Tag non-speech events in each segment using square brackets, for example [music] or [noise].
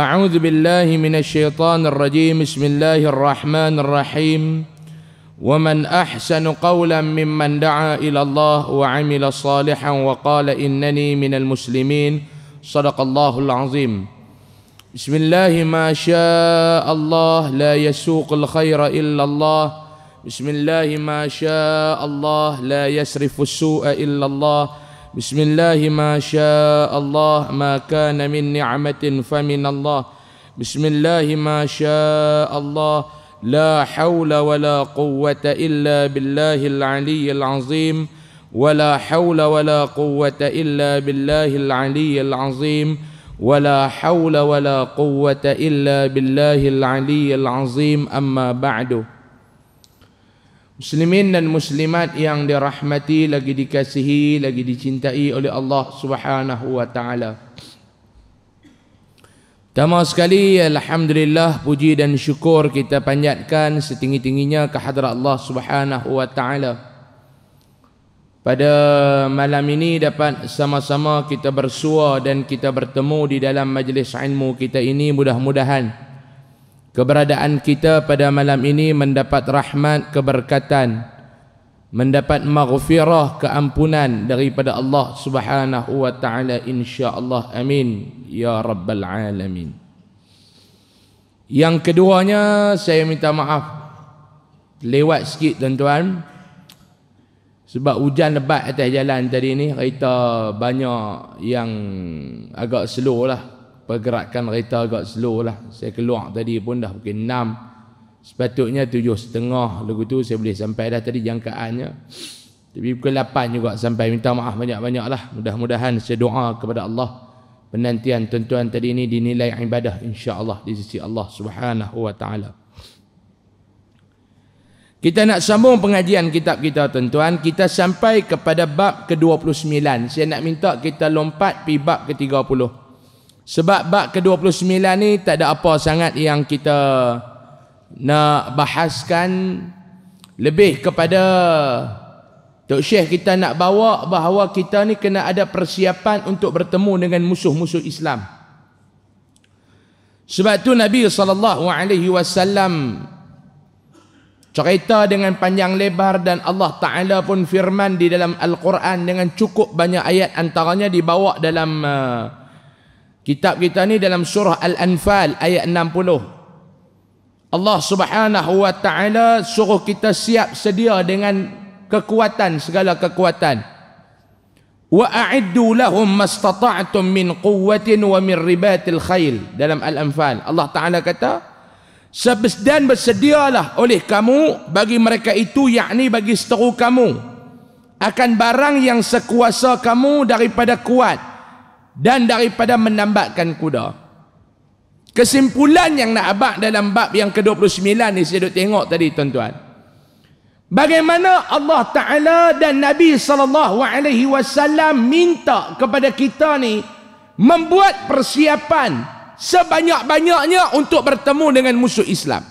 أعوذ بالله من الشيطان الرجيم بسم الله الرحمن الرحيم ومن أحسن قولا ممن دعا إلى الله وعمل صالحا وقال إنني من المسلمين صدق الله العظيم بسم الله ما شاء الله لا يسوق الخير إلا الله بسم الله ما شاء الله لا يسرف السوء إلا الله بسم الله ما شاء الله ما كان من نعمة فمن الله بسم الله ما شاء الله لا حول ولا قوة إلا بالله العلي العظيم ولا حول ولا قوة إلا بالله العلي العظيم ولا حول ولا قوة إلا بالله العلي العظيم أما بعد Muslimin dan muslimat yang dirahmati lagi dikasihi lagi dicintai oleh Allah Subhanahu wa taala. Pertama sekali alhamdulillah puji dan syukur kita panjatkan setinggi-tingginya ke hadrat Allah Subhanahu wa taala. Pada malam ini dapat sama-sama kita bersua dan kita bertemu di dalam majlis ilmu kita ini mudah-mudahan. Mudah-mudahan keberadaan kita pada malam ini mendapat rahmat keberkatan mendapat maghfirah keampunan daripada Allah Subhanahu wa taala insyaallah amin ya rabbal alamin yang keduanya saya minta maaf lewat sikit tuan-tuan sebab hujan lebat atas jalan tadi ni kereta banyak yang agak slow lah pergerakan kereta agak slow lah saya keluar tadi pun dah pukul enam. sepatutnya tujuh setengah lagu tu saya boleh sampai dah tadi jangkaannya tapi pukul lapan juga sampai minta maaf banyak-banyak lah mudah-mudahan saya doa kepada Allah penantian tuan-tuan tadi ini dinilai ibadah Insya Allah di sisi Allah subhanahu wa ta'ala kita nak sambung pengajian kitab kita tuan-tuan kita sampai kepada bab ke-29 saya nak minta kita lompat pergi bab ke-30 sebab bab ke-29 ni tak ada apa sangat yang kita nak bahaskan lebih kepada Tok Syekh kita nak bawa bahawa kita ni kena ada persiapan untuk bertemu dengan musuh-musuh Islam. Sebab tu Nabi sallallahu alaihi wasallam cerita dengan panjang lebar dan Allah Taala pun firman di dalam Al-Quran dengan cukup banyak ayat antaranya dibawa dalam uh, Kitab kita ni dalam surah Al-Anfal ayat 60. Allah Subhanahu wa taala suruh kita siap sedia dengan kekuatan segala kekuatan. Wa a'iddu lahum mastata'tum min quwwatin wa min ribatil khail dalam Al-Anfal. Allah Taala kata, dan bersedialah oleh kamu bagi mereka itu yakni bagi seteru kamu akan barang yang sekuasa kamu daripada kuat dan daripada menambatkan kuda. Kesimpulan yang nak abak dalam bab yang ke-29 ni saya duk tengok tadi tuan-tuan. Bagaimana Allah Taala dan Nabi sallallahu alaihi wasallam minta kepada kita ni membuat persiapan sebanyak-banyaknya untuk bertemu dengan musuh Islam.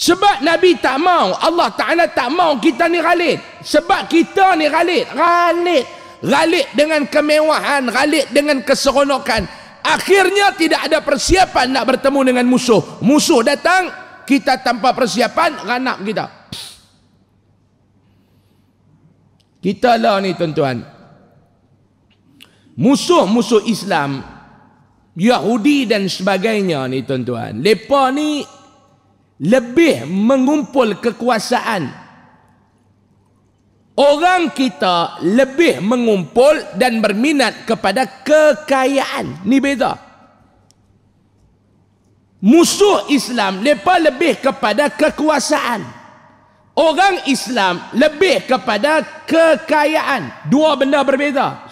Sebab Nabi tak mau, Allah Taala tak mau kita ni ralit. Sebab kita ni ralit, ralit ralik dengan kemewahan, ralik dengan keseronokan. Akhirnya tidak ada persiapan nak bertemu dengan musuh. Musuh datang, kita tanpa persiapan, ranak kita. Kita lah ni tuan-tuan. Musuh-musuh Islam, Yahudi dan sebagainya ni tuan-tuan. Mereka ni lebih mengumpul kekuasaan Orang kita lebih mengumpul dan berminat kepada kekayaan. Ni beza. Musuh Islam lepa lebih kepada kekuasaan. Orang Islam lebih kepada kekayaan. Dua benda berbeza.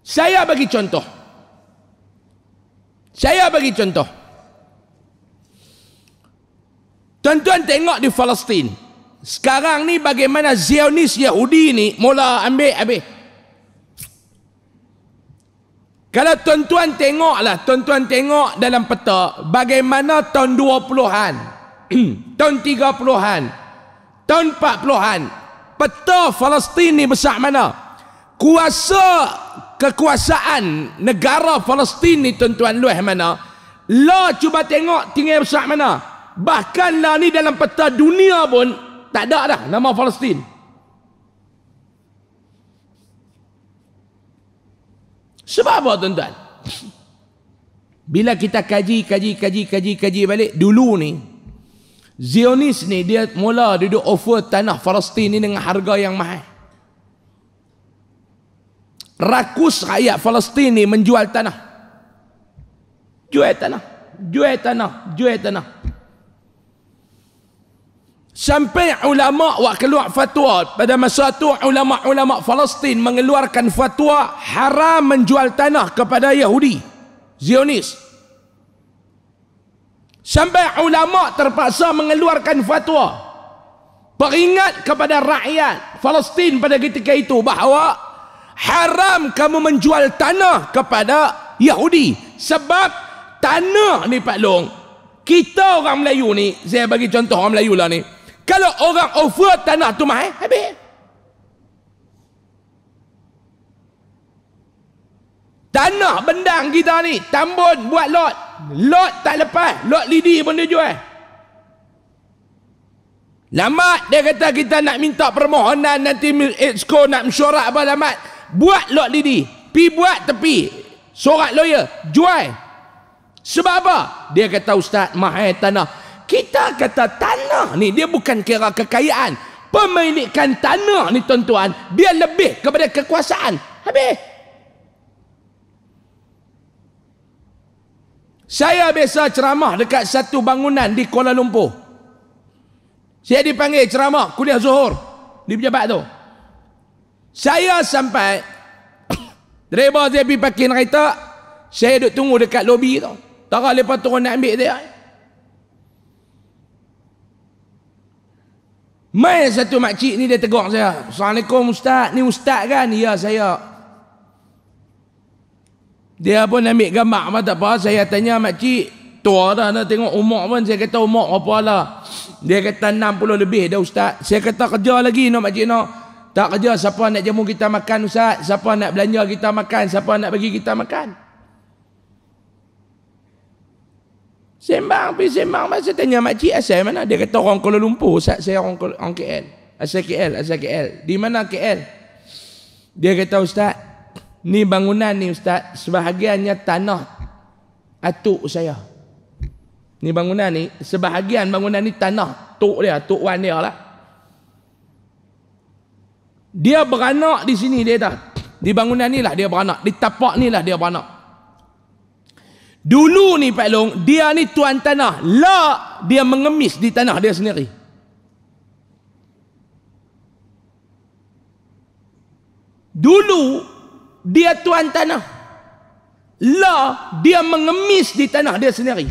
Saya bagi contoh. Saya bagi contoh. Tuan-tuan tengok di Palestin. Sekarang ni bagaimana Zionis Yahudi ni mula ambil habis. Kalau tuan-tuan lah, tuan-tuan tengok dalam peta bagaimana tahun 20-an, [clears throat] tahun 30-an, tahun 40-an, peta Palestin ni besar mana? Kuasa kekuasaan negara Palestin ni tuan-tuan luas mana? La cuba tengok tinggal besar mana? Bahkan la ni dalam peta dunia pun tak ada dah nama Palestin. Sebab apa tuan-tuan? Bila kita kaji, kaji, kaji, kaji, kaji balik, dulu ni, Zionis ni dia mula duduk offer tanah Palestin ni dengan harga yang mahal. Rakus rakyat Palestin ni menjual tanah. Jual tanah. Jual tanah. Jual tanah. Jual tanah. Sampai ulama wak keluar fatwa pada masa tu ulama-ulama Palestin mengeluarkan fatwa haram menjual tanah kepada Yahudi Zionis. Sampai ulama terpaksa mengeluarkan fatwa peringat kepada rakyat Palestin pada ketika itu bahawa haram kamu menjual tanah kepada Yahudi sebab tanah ni Pak Long kita orang Melayu ni saya bagi contoh orang Melayu lah ni kalau orang offer tanah tu mahal, habis. Tanah bendang kita ni, tambun buat lot. Lot tak lepas, lot lidi pun dia jual. Lama dia kata kita nak minta permohonan nanti Exco eh, nak mesyuarat apa lamat. Buat lot lidi. Pi buat tepi. Sorat lawyer, jual. Sebab apa? Dia kata ustaz mahal tanah. Kita kata tanah ni dia bukan kira kekayaan. Pemilikan tanah ni tuan-tuan, dia lebih kepada kekuasaan. Habis. Saya biasa ceramah dekat satu bangunan di Kuala Lumpur. Saya dipanggil ceramah kuliah zuhur di pejabat tu. Saya sampai driver [coughs] saya pergi parking kereta, saya duduk tunggu dekat lobi tu. Tara lepas turun nak ambil dia. Mai satu makcik ni dia tegur saya. Assalamualaikum ustaz. Ni ustaz kan? Ya saya. Dia pun ambil gambar apa tak apa. Saya tanya makcik. Tua dah nak tengok umur pun. Saya kata umur apa lah. Dia kata 60 lebih dah ustaz. Saya kata kerja lagi nak makcik nak. Tak kerja siapa nak jamu kita makan ustaz. Siapa nak belanja kita makan. Siapa nak bagi kita makan. Sembang pergi sembang masa tanya mak cik asal mana dia kata orang Kuala Lumpur Ustaz saya orang, orang KL. Asal KL, asal KL. Di mana KL? Dia kata ustaz, ni bangunan ni ustaz sebahagiannya tanah atuk saya. Ni bangunan ni sebahagian bangunan ni tanah tok dia, tok wan dia lah. Dia beranak di sini dia dah. Di bangunan ni lah dia beranak. Di tapak ni lah dia beranak. Dulu ni Pak Long, dia ni tuan tanah. Lah dia mengemis di tanah dia sendiri. Dulu dia tuan tanah. Lah dia mengemis di tanah dia sendiri.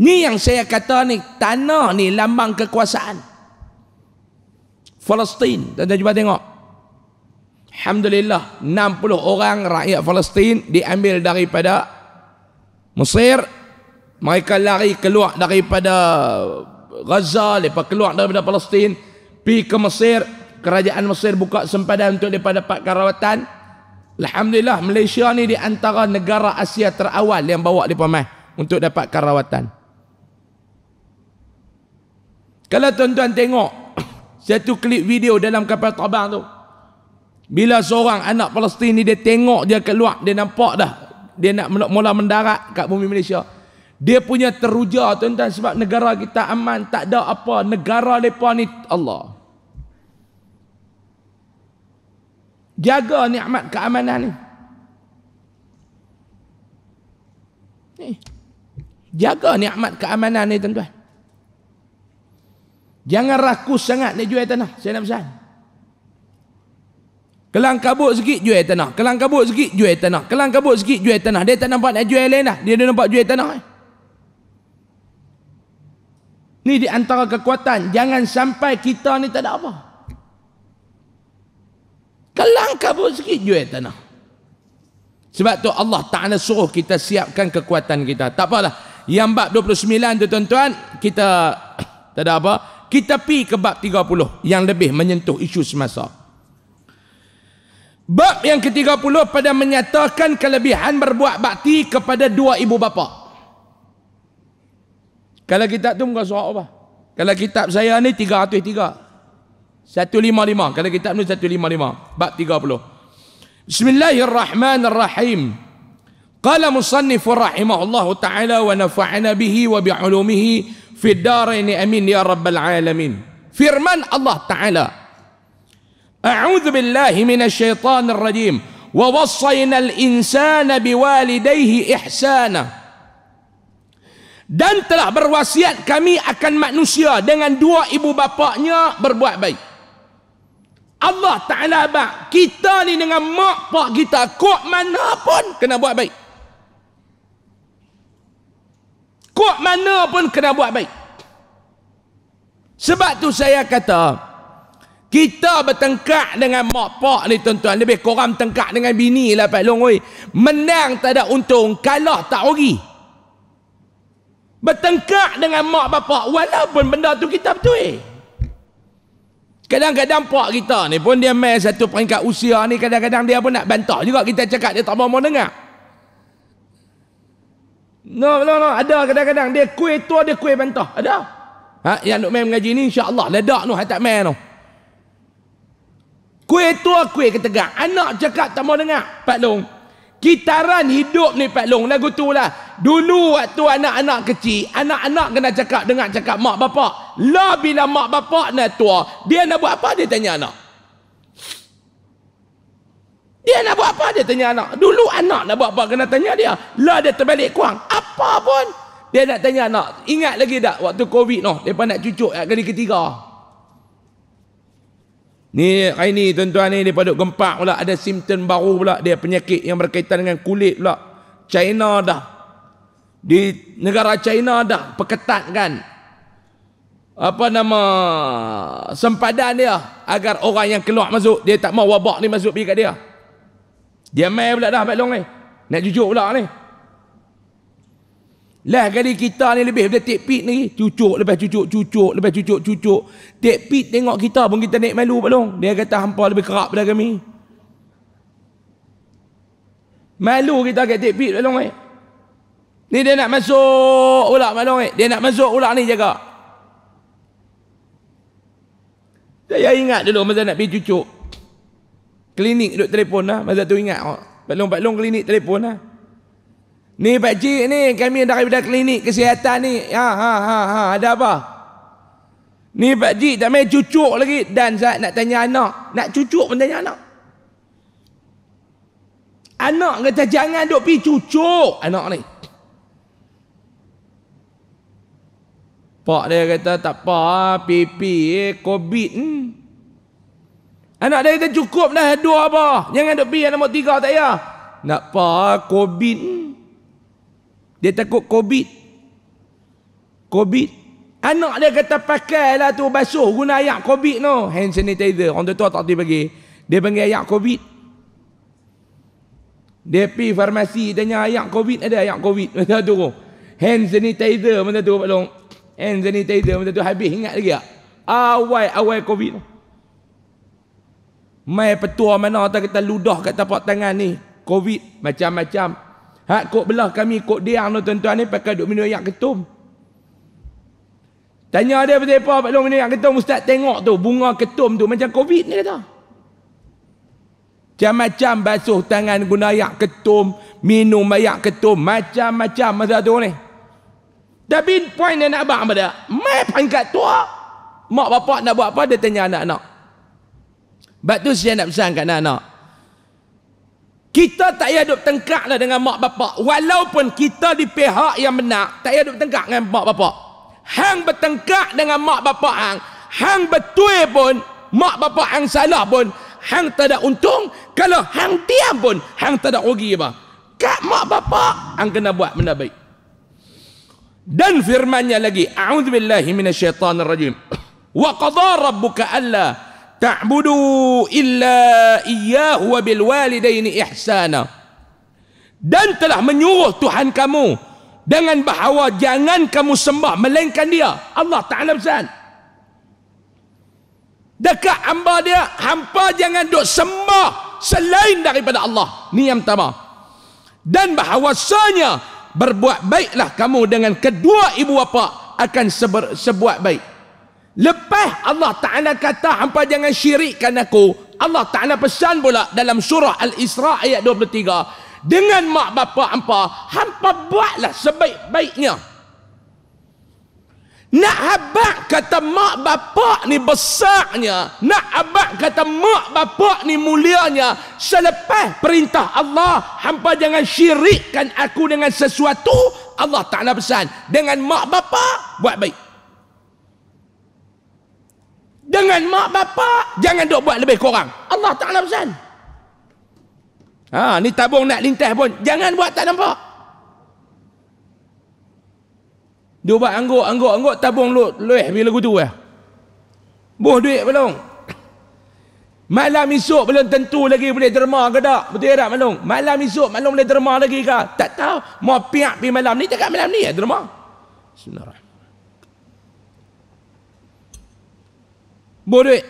Ni yang saya kata ni tanah ni lambang kekuasaan. Palestin, tuan-tuan tengok. Alhamdulillah 60 orang rakyat Palestin diambil daripada Mesir mereka lari keluar daripada Gaza lepas keluar daripada Palestin pi ke Mesir kerajaan Mesir buka sempadan untuk mereka dapatkan rawatan Alhamdulillah Malaysia ni di antara negara Asia terawal yang bawa mereka mai untuk dapatkan rawatan kalau tuan-tuan tengok [coughs] satu klip video dalam kapal terbang tu bila seorang anak Palestin ni dia tengok dia keluar, dia nampak dah dia nak mula mendarat kat bumi Malaysia. Dia punya teruja tuan-tuan sebab negara kita aman, tak ada apa. Negara mereka ni Allah. Jaga nikmat keamanan ni. Ni. Jaga nikmat keamanan ni tuan-tuan. Jangan rakus sangat nak jual tanah. Saya nak pesan. Kelang kabut sikit jual tanah. Kelang kabut sikit jual tanah. Kelang kabut sikit jual tanah. Dia tak nampak nak jual lain dah. Dia dah nampak jual tanah. Eh. Ni di antara kekuatan. Jangan sampai kita ni tak ada apa. Kelang kabut sikit jual tanah. Sebab tu Allah Ta'ala suruh kita siapkan kekuatan kita. Tak apalah. Yang bab 29 tu tuan-tuan. Kita [coughs] tak ada apa. Kita pi ke bab 30. Yang lebih menyentuh isu Semasa. Bab yang ke-30 pada menyatakan kelebihan berbuat bakti kepada dua ibu bapa. Kalau kitab tu bukan surat apa? Kalau kitab saya ni 303. 155. Kalau kitab ni 155. Bab 30. Bismillahirrahmanirrahim. Qala musannifu rahimahullahu ta'ala wa nafa'ana bihi wa bi'ulumihi fid darain amin ya rabbal alamin. Firman Allah ta'ala. أعوذ بالله من الشيطان الرجيم al الإنسان بوالديه ihsana. dan telah berwasiat kami akan manusia dengan dua ibu bapaknya berbuat baik. Allah Ta'ala bak, kita ni dengan mak pak kita, kok mana pun kena buat baik. Kok mana pun kena buat baik. Sebab tu saya kata, kita bertengkak dengan mak pak ni tuan-tuan lebih kurang bertengkak dengan bini lah Pak Long oi. menang tak ada untung kalah tak rugi bertengkak dengan mak bapak walaupun benda tu kita betul eh. kadang-kadang pak kita ni pun dia main satu peringkat usia ni kadang-kadang dia pun nak bantah juga kita cakap dia tak mau dengar no no no ada kadang-kadang dia kuih tua dia kuih bantah ada ha? yang duk main mengaji ni insyaAllah ledak tu tak main tu no. Kuih tua kuih ke tegak. Anak cakap tak mau dengar. Pak Long. Kitaran hidup ni Pak Long. Lagu tu lah. Dulu waktu anak-anak kecil. Anak-anak kena cakap dengar cakap mak bapak. Lah bila mak bapak nak tua. Dia nak buat apa dia tanya anak. Dia nak buat apa dia tanya anak. Dulu anak nak buat apa kena tanya dia. Lah dia terbalik kuang. Apa pun. Dia nak tanya anak. Ingat lagi tak waktu Covid no Dia nak cucuk kat kali Ketiga. Ni hari ni tuan-tuan ni dia paduk gempak pula ada simptom baru pula dia penyakit yang berkaitan dengan kulit pula. China dah di negara China dah perketatkan apa nama sempadan dia agar orang yang keluar masuk dia tak mau wabak ni masuk pergi kat dia. Dia mai pula dah Pak Long ni. Nak jujur pula ni. Last kali kita ni lebih daripada take pit ni. Cucuk lepas cucuk, cucuk lepas cucuk, cucuk. Take pit tengok kita pun kita naik malu Pak Long. Dia kata hampa lebih kerap pada kami. Malu kita kat take pit Pak Long eh. Ni dia nak masuk ulak Pak Long eh. Dia nak masuk ulak ni jaga. Saya ingat dulu masa nak pergi cucuk. Klinik duduk telefon lah. Masa tu ingat. Oh, Pak Long, Pak Long klinik telefon lah. Ni Pak Cik ni kami daripada klinik kesihatan ni. Ha ha ha ha ada apa? Ni Pak Cik tak main cucuk lagi dan saya nak tanya anak, nak cucuk pun tanya anak. Anak kata jangan dok pi cucuk anak ni. Pak dia kata tak apa, pipi eh, COVID hmm. Anak dia kata cukup dah dua apa? Jangan dok pi yang nombor tiga tak ya. Nak apa, COVID hmm. Dia takut COVID. COVID. Anak dia kata pakai lah tu basuh guna ayak COVID no. Hand sanitizer. Orang tua tak boleh bagi. Dia bagi ayak COVID. Dia pergi farmasi tanya ayak COVID ada ayak COVID. Masa [laughs] tu Hand sanitizer masa tu Pak Long. Hand sanitizer masa tu habis ingat lagi tak? awai awai COVID. Mai petua mana tak kita ludah kat tapak tangan ni. COVID macam-macam. Hak kok belah kami kok dia anu tuan-tuan ni pakai duk minum ayak ketum. Tanya dia betul apa Pak Long minum ayak ketum ustaz tengok tu bunga ketum tu macam covid ni kata. Macam-macam basuh tangan guna ayak ketum, minum ayak ketum, macam-macam masa tu ni. Tapi point yang nak abang pada, mai pangkat tua, mak bapak nak buat apa dia tanya anak-anak. Sebab tu saya nak pesan kat anak-anak. Kita tak payah duduk tengkak lah dengan mak bapak. Walaupun kita di pihak yang benar, tak payah duduk tengkak dengan mak bapak. Hang bertengkak dengan mak bapak hang. Hang betul pun, mak bapak hang salah pun, hang tak ada untung. Kalau hang diam pun, hang tak ada rugi apa. Kat mak bapak, hang kena buat benda baik. Dan firmannya lagi, A'udzubillahiminasyaitanirrajim. [clears throat] Wa qadha rabbuka Allah ta'budu illa iyyahu wa bil walidaini ihsana dan telah menyuruh Tuhan kamu dengan bahawa jangan kamu sembah melainkan dia Allah Ta'ala pesan dekat hamba dia hampa jangan duk sembah selain daripada Allah ni yang pertama dan bahawasanya berbuat baiklah kamu dengan kedua ibu bapa akan seber, sebuat baik Lepas Allah Ta'ala kata hampa jangan syirikkan aku. Allah Ta'ala pesan pula dalam surah Al-Isra ayat 23. Dengan mak bapa hampa, hampa buatlah sebaik-baiknya. Nak habak kata mak bapa ni besarnya. Nak habak kata mak bapa ni mulianya. Selepas perintah Allah. Hampa jangan syirikkan aku dengan sesuatu. Allah Ta'ala pesan. Dengan mak bapa buat baik dengan mak bapak jangan dok buat lebih kurang Allah Ta'ala pesan ha, ni tabung nak lintas pun jangan buat tak nampak dia buat angguk angguk angguk tabung lu leh bila gudu ya eh. buh duit belum malam esok belum tentu lagi boleh derma ke tak betul tak malam malam esok malam boleh derma lagi ke tak tahu mau piak pi malam ni tak malam ni ya derma Bismillahirrahmanirrahim Bawa duit.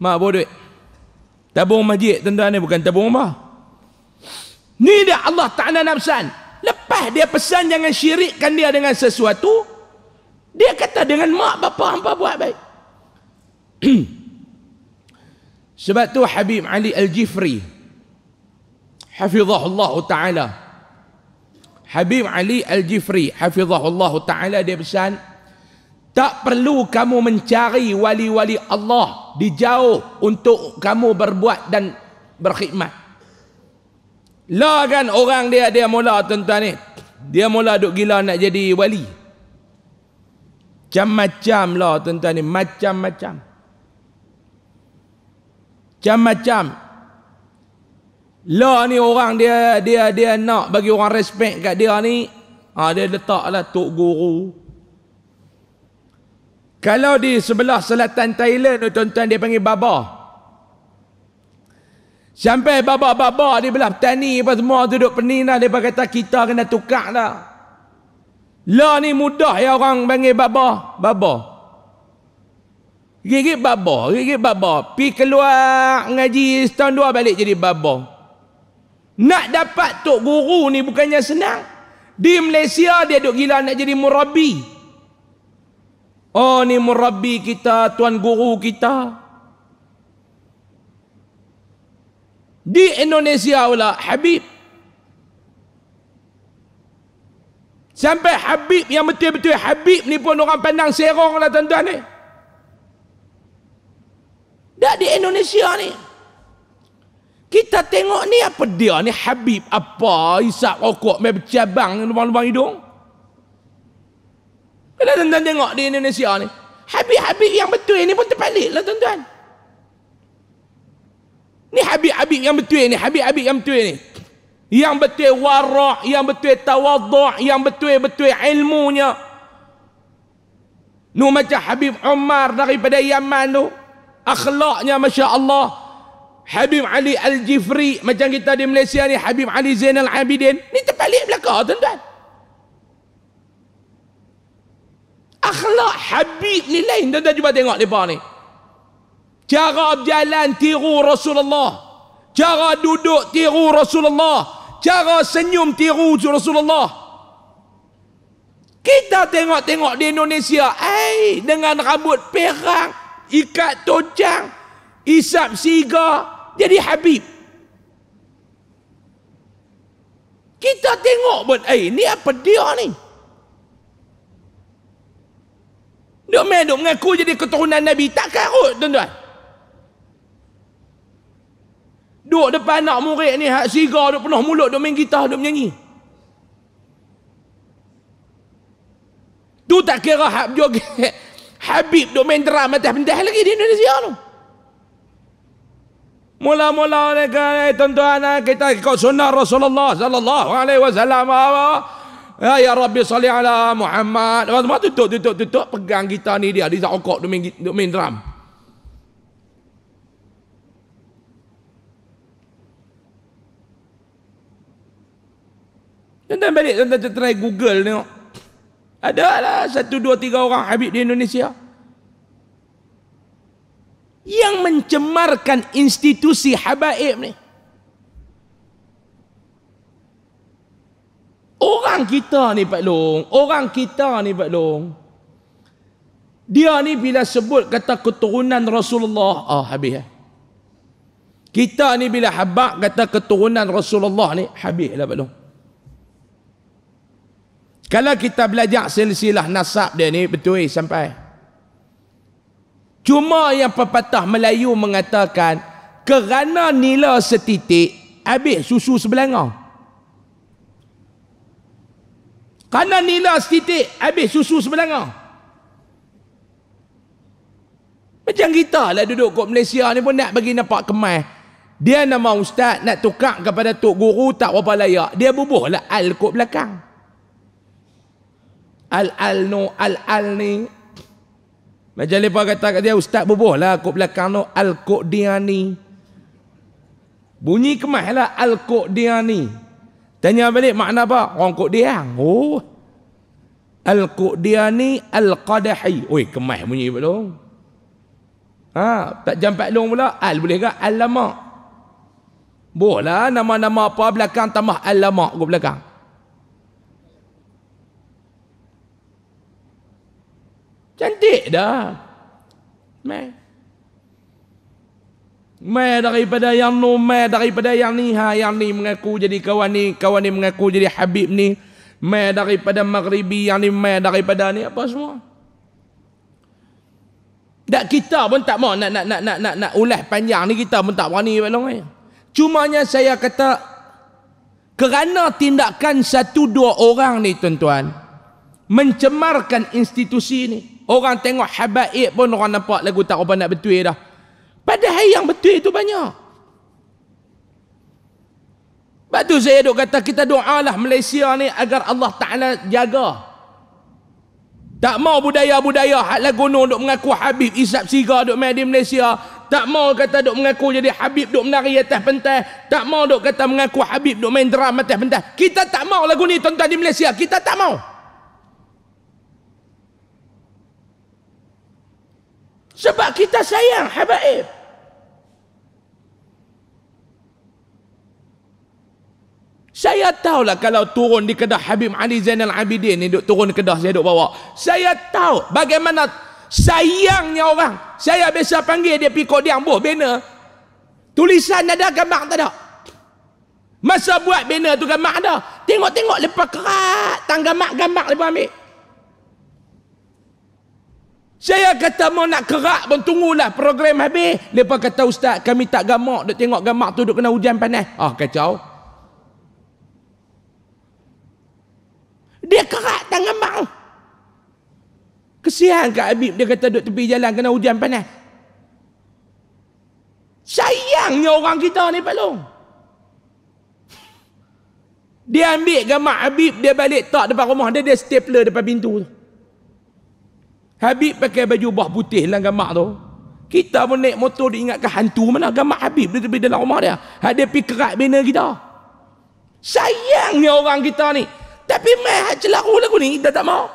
Mak bawa duit. Tabung masjid tuan-tuan ni bukan tabung apa. Ni dia Allah Ta'ala nafsan. Lepas dia pesan jangan syirikkan dia dengan sesuatu. Dia kata dengan mak bapa hampa buat baik. [clears throat] Sebab tu Habib Ali Al-Jifri. Hafizahullah Ta'ala. Habib Ali Al-Jifri. Hafizahullah Ta'ala. Dia pesan. Tak perlu kamu mencari wali-wali Allah di jauh untuk kamu berbuat dan berkhidmat. Lah kan orang dia dia mula tuan-tuan ni. Dia mula duk gila nak jadi wali. Macam-macam lah tuan-tuan ni. Macam-macam. Macam-macam. Lah ni orang dia dia dia nak bagi orang respect kat dia ni. Ha, dia letaklah tok guru. Kalau di sebelah selatan Thailand eh, tuan-tuan dia panggil baba. Sampai baba-baba di belah petani apa semua duduk pening dah depa kata kita kena tukar dah. La ni mudah ya orang panggil baba, baba. Gigi baba, gigi baba. Pi keluar ngaji setahun dua balik jadi baba. Nak dapat tok guru ni bukannya senang. Di Malaysia dia duk gila nak jadi murabi. Oh ni murabbi kita, tuan guru kita. Di Indonesia pula Habib. Sampai Habib yang betul-betul Habib ni pun orang pandang serong lah tuan-tuan ni. Tak di Indonesia ni. Kita tengok ni apa dia ni Habib apa isap rokok main bercabang lubang-lubang hidung. Bila tuan-tuan tengok di Indonesia ni, habib habib yang betul ni pun terbalik lah tuan-tuan. Ni habib habib yang betul ni, habib habib yang betul ni. Yang betul warak, yang betul tawaduk, yang betul-betul ilmunya. Nu macam Habib Umar daripada Yaman tu. Akhlaknya Masya Allah. Habib Ali Al-Jifri. Macam kita di Malaysia ni Habib Ali Zainal Abidin. Ni terbalik belakang tuan-tuan. akhlak Habib ni lain tuan-tuan cuba tengok mereka ni cara berjalan tiru Rasulullah cara duduk tiru Rasulullah cara senyum tiru Rasulullah kita tengok-tengok di Indonesia hey, dengan rambut perang ikat tojang isap siga jadi Habib kita tengok pun, eh, hey, ni apa dia ni? Duk main duk mengaku jadi keturunan Nabi. Tak karut tuan-tuan. Duk depan anak murid ni hak siga duk penuh mulut duk main gitar duk menyanyi. Tu tak kira hak joget. [laughs] Habib duk main drama atas pentas lagi di Indonesia tu. Mula-mula oleh kata tuan-tuan kita ikut sunnah Rasulullah sallallahu alaihi wasallam. Ya, ya Rabbi salih ala Muhammad. Lepas tu tutup, tutup, tutup. Pegang kita ni dia. Dia okok, dia main, dia main drum. Tuan-tuan balik, tuan-tuan try Google tengok. Ada lah satu, dua, tiga orang Habib di Indonesia. Yang mencemarkan institusi habaib ni. orang kita ni Pak Long, orang kita ni Pak Long. Dia ni bila sebut kata keturunan Rasulullah, ah habis eh. Kita ni bila habaq kata keturunan Rasulullah ni habis lah Pak Long. Kalau kita belajar silsilah nasab dia ni betul eh, sampai. Cuma yang pepatah Melayu mengatakan kerana nila setitik habis susu sebelangah. Karena nila setitik habis susu sebelanga. Macam kita lah duduk kat Malaysia ni pun nak bagi nampak kemas. Dia nama ustaz nak tukar kepada tok guru tak berapa layak. Dia bubuh lah al kat belakang. Al al no al al ni. Macam lepas kata kat dia ustaz bubuh lah kat belakang no al kat dia ni. Bunyi kemas lah al kat dia ni. Tanya balik makna apa? Orang dia, ah, Oh. Al-kudiani al-qadahi. Oi, kemas bunyi belum? Ha, tak jampak long pula. Al boleh ke? Al-lama. Bolehlah nama-nama apa belakang tambah al-lama ke belakang. Cantik dah. Meh. Mai daripada yang nu, mai daripada yang ni. Ha, yang ni mengaku jadi kawan ni, kawan ni mengaku jadi Habib ni. Mai daripada Maghribi, yang ni mai daripada ni apa semua. Dak kita pun tak mau nak nak nak nak nak, nak ulas panjang ni kita pun tak berani Pak Long. Cumanya saya kata kerana tindakan satu dua orang ni tuan-tuan mencemarkan institusi ni. Orang tengok habaib pun orang nampak lagu tak apa nak betul dah. Padahal yang betul itu banyak. Sebab tu saya duk kata kita doa lah Malaysia ni agar Allah Ta'ala jaga. Tak mau budaya-budaya hak lah gunung duk mengaku Habib Isap Siga duk main di Malaysia. Tak mau kata dok mengaku jadi Habib dok menari atas pentas. Tak mau dok kata mengaku Habib dok main drama atas pentas. Kita tak mau lagu ni tuan-tuan di Malaysia. Kita tak mau. Sebab kita sayang habaib. Saya tahu lah kalau turun di kedah Habib Ali Zainal Abidin ni duk turun kedah saya duk bawa. Saya tahu bagaimana sayangnya orang. Saya biasa panggil dia pi kodiam buh bina. Tulisan ada gambar tak ada. Masa buat bina tu gambar ada. Tengok-tengok lepas kerat tang gambar-gambar lepas ambil. Saya kata mau nak kerak pun tunggulah program habis. Lepas kata ustaz kami tak gamak duk tengok gamak tu duk kena hujan panas. Ah kacau. Dia kerak tak gamak. Kesian Kak Habib dia kata duduk tepi jalan kena hujan panas. Sayangnya orang kita ni Pak Long. Dia ambil gamak Habib dia balik tak depan rumah dia dia stapler depan pintu tu. Habib pakai baju bah putih dalam gambar tu. Kita pun naik motor diingatkan hantu mana gambar Habib di tepi dalam rumah dia. Hadapi kerat bina kita. Sayangnya orang kita ni. Tapi mai hak celaru lagu ni dah tak mau.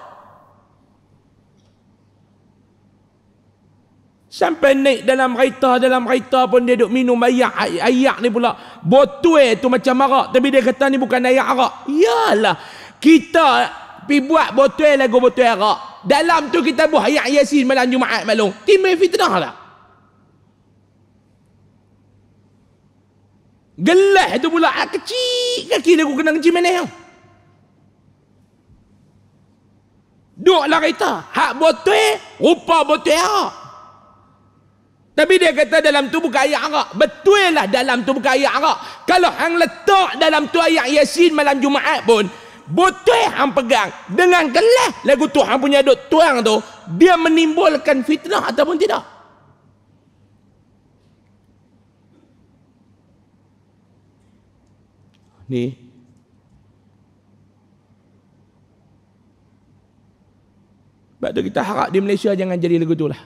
Sampai naik dalam kereta, dalam kereta pun dia duk minum ayak. Ayak ni pula botol tu macam arak tapi dia kata ni bukan ayak arak. Iyalah. Kita pi buat botol lagu botol Arab. Dalam tu kita buat ayat Yasin malam Jumaat malam. Timai fitnah lah. Gelah tu pula ah, kecil kaki lagu kena kecil mana yang? Duk lah kita. Hak botol, rupa botol Arab. Tapi dia kata dalam tu bukan ayat Arab. Betul lah dalam tu bukan ayat Arab. Kalau hang letak dalam tu ayat Yasin malam Jumaat pun, butuh hang pegang dengan gelas lagu Tuhan punya duk tuang tu dia menimbulkan fitnah ataupun tidak ni sebab tu kita harap di Malaysia jangan jadi lagu tu lah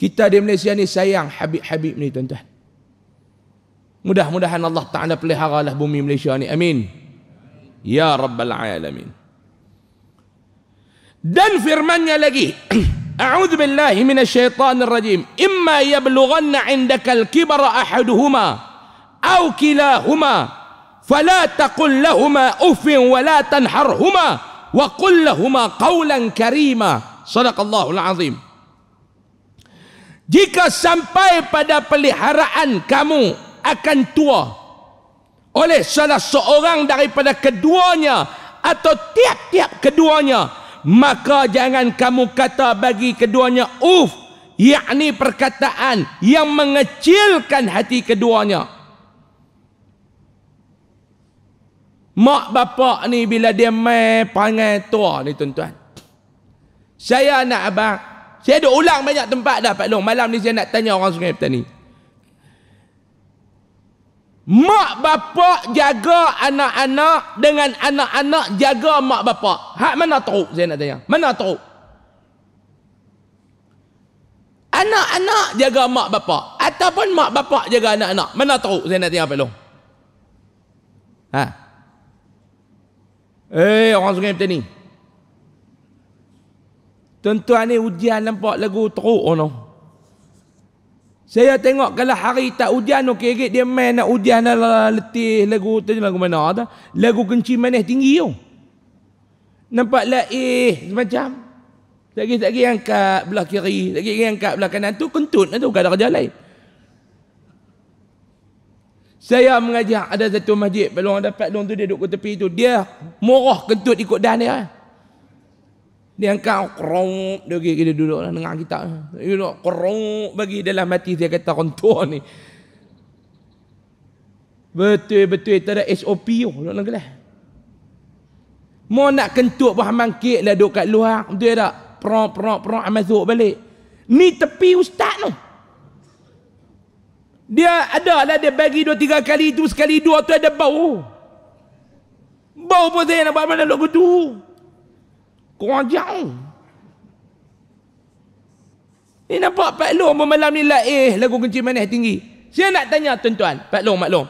kita di Malaysia ni sayang habib-habib ni tuan-tuan mudah-mudahan Allah Ta'ala pelihara lah bumi Malaysia ni amin يا رب العالمين dan firmannya lagi أعوذ بالله من الشيطان الرجيم إما يبلغن عندك الكبر أحدهما أو كلاهما فلا تقل لهما أف ولا تنحرهما وقل لهما قولا كريما صدق الله العظيم Jika sampai pada peliharaan kamu akan tua oleh salah seorang daripada keduanya atau tiap-tiap keduanya maka jangan kamu kata bagi keduanya uf yakni perkataan yang mengecilkan hati keduanya mak bapak ni bila dia mai pangai tua ni tuan-tuan saya nak abang saya ada ulang banyak tempat dah Pak Long malam ni saya nak tanya orang sungai petani Mak bapak jaga anak-anak dengan anak-anak jaga mak bapak. Hak mana teruk saya nak tanya? Mana teruk? Anak-anak jaga mak bapak ataupun mak bapak jaga anak-anak. Mana teruk saya nak tanya apa lu? Ha. Eh, orang sungai macam ni. tuan ni ujian nampak lagu teruk orang. Oh saya tengok kalau hari tak hujan okey okey dia main nak hujan dalam letih lagu tu lagu mana ada lagu kencing manis tinggi tu. Oh. Nampak la eh macam lagi lagi angkat belah kiri, lagi lagi angkat belah kanan tu kentut tu kada kerja lain. Saya mengajar ada satu masjid, belum dapat dong tu dia duduk ke tepi tu. Dia murah kentut ikut dan dia. Ha? Dia angkat kerok, dia pergi kita duduk lah, dengar kita. Dia duduk kerok bagi dalam hati dia kata kontor ni. Betul-betul tak ada SOP tu, duduk dalam gelas. Mau nak kentuk buah mangkit lah duduk kat luar, betul tak? perang perok, perok, amazuk balik. Ni tepi ustaz tu. Dia ada lah dia bagi dua tiga kali tu, sekali dua tu ada bau. Bau pun saya nak buat mana duduk kutu orang jauh. Ni nampak Pak Long malam ni lah eh lagu kencing mana tinggi. Saya nak tanya tuan-tuan, Pak Long, pak Long.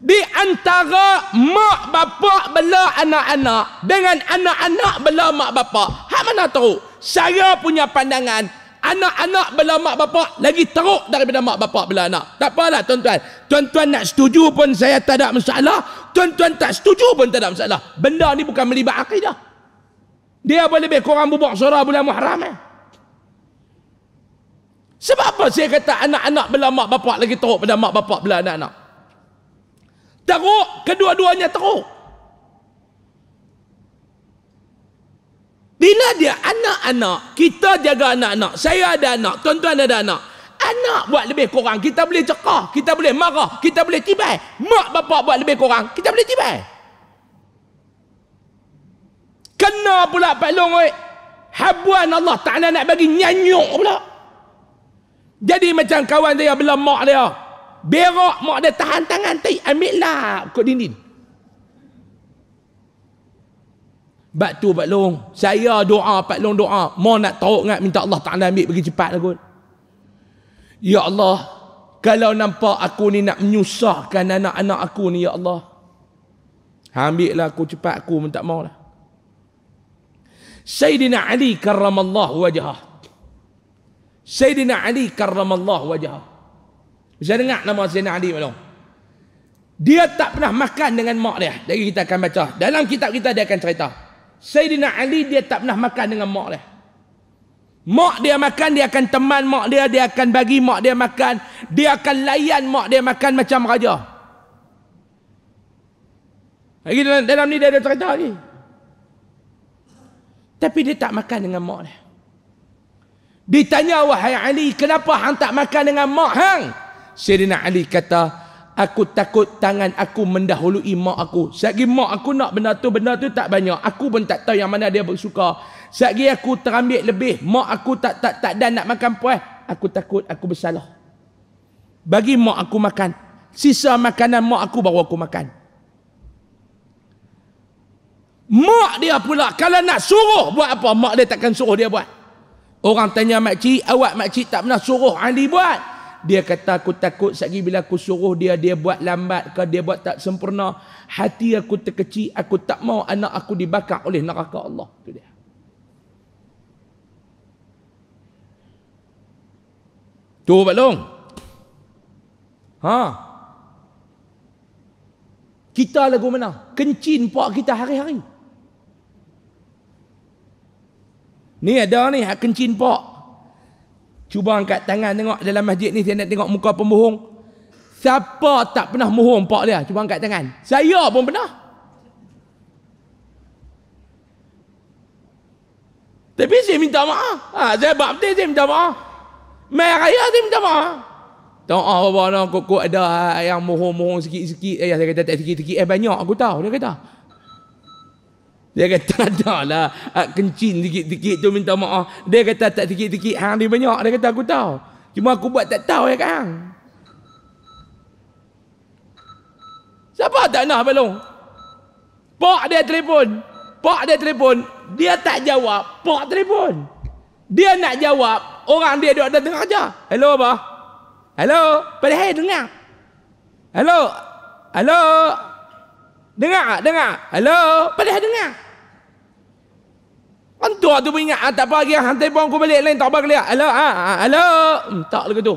Di antara mak bapak bela anak-anak dengan anak-anak bela mak bapak, hak mana teruk? Saya punya pandangan, anak-anak bela mak bapak lagi teruk daripada mak bapak bela anak. Tak apalah tuan-tuan. Tuan-tuan nak setuju pun saya tak ada masalah. Tuan-tuan tak setuju pun tak ada masalah. Benda ni bukan melibat akidah. Dia boleh lebih korang bubuk surah bulan Muharram eh? Sebab apa saya kata anak-anak bela mak bapak lagi teruk pada mak bapak bela anak-anak? Teruk, kedua-duanya teruk. Bila dia anak-anak, kita jaga anak-anak. Saya ada anak, tuan-tuan ada anak. Anak buat lebih kurang, kita boleh cekah, kita boleh marah, kita boleh tibai. Mak bapak buat lebih kurang, kita boleh tibai kena pula Pak Long oi. Habuan Allah Taala nak bagi nyanyuk pula. Jadi macam kawan dia bila mak dia berak mak dia tahan tangan tai ambil lah kod dinding. Bak tu Pak Long, saya doa Pak Long doa, mau nak teruk ngat minta Allah Taala ambil bagi cepat lah kot. Ya Allah, kalau nampak aku ni nak menyusahkan anak-anak aku ni ya Allah. Ambil lah aku cepat aku pun tak mau Sayyidina Ali karramallahu wajah. Sayyidina Ali karramallahu wajah. Bisa dengar nama Sayyidina Ali malam. Dia tak pernah makan dengan mak dia. Lagi kita akan baca. Dalam kitab kita dia akan cerita. Sayyidina Ali dia tak pernah makan dengan mak dia. Mak dia makan, dia akan teman mak dia. Dia akan bagi mak dia makan. Dia akan layan mak dia makan macam raja. Lagi dalam, dalam ni dia ada cerita lagi. Tapi dia tak makan dengan mak dia. Ditanya wahai Ali, kenapa hang tak makan dengan mak hang? Syedina Ali kata, aku takut tangan aku mendahului mak aku. Sebab mak aku nak benda tu, benda tu tak banyak. Aku pun tak tahu yang mana dia bersuka. Sebab aku terambil lebih, mak aku tak tak tak dan nak makan puas. Aku takut aku bersalah. Bagi mak aku makan. Sisa makanan mak aku baru aku makan. Mak dia pula kalau nak suruh buat apa mak dia takkan suruh dia buat. Orang tanya mak cik, awak mak cik tak pernah suruh Andi buat. Dia kata aku takut sekali bila aku suruh dia dia buat lambat ke dia buat tak sempurna. Hati aku terkecil, aku tak mau anak aku dibakar oleh neraka Allah. Itu dia. Tu Pak Long. Ha. Kita lagu mana? Kencin puak kita hari-hari. Ni ada ni hak kencin pak. Cuba angkat tangan tengok dalam masjid ni saya nak tengok muka pembohong. Siapa tak pernah mohong pak dia? Cuba angkat tangan. Saya pun pernah. Tapi saya minta maaf. Ha, saya baptis saya minta maaf. Mai raya saya minta maaf. Tak ah apa-apa nak kok ada ah, yang mohong-mohong sikit-sikit. Eh ya, saya kata tak sikit-sikit eh banyak aku tahu dia kata. Dia kata adalah [laughs] ak kencin dikit-dikit tu minta maaf. Dia kata tak dikit-dikit hang dia banyak. Dia kata aku tahu. Cuma aku buat tak tahu ya kan. Siapa tak nak belong? Pak dia telefon. Pak dia telefon. Dia tak jawab. Pak telefon. Dia nak jawab. Orang dia duduk dalam tengah aja. Hello apa? Hello? Pada hai dengar. Hello? Hello? Dengar tak? Dengar? Hello? Pada hai dengar? Hantu tu pun ingat, ah, tak apa lagi, ah, hantar pun aku balik lain, tak apa lagi, Hello, ah, ah hello. Hmm, tak lagi tu.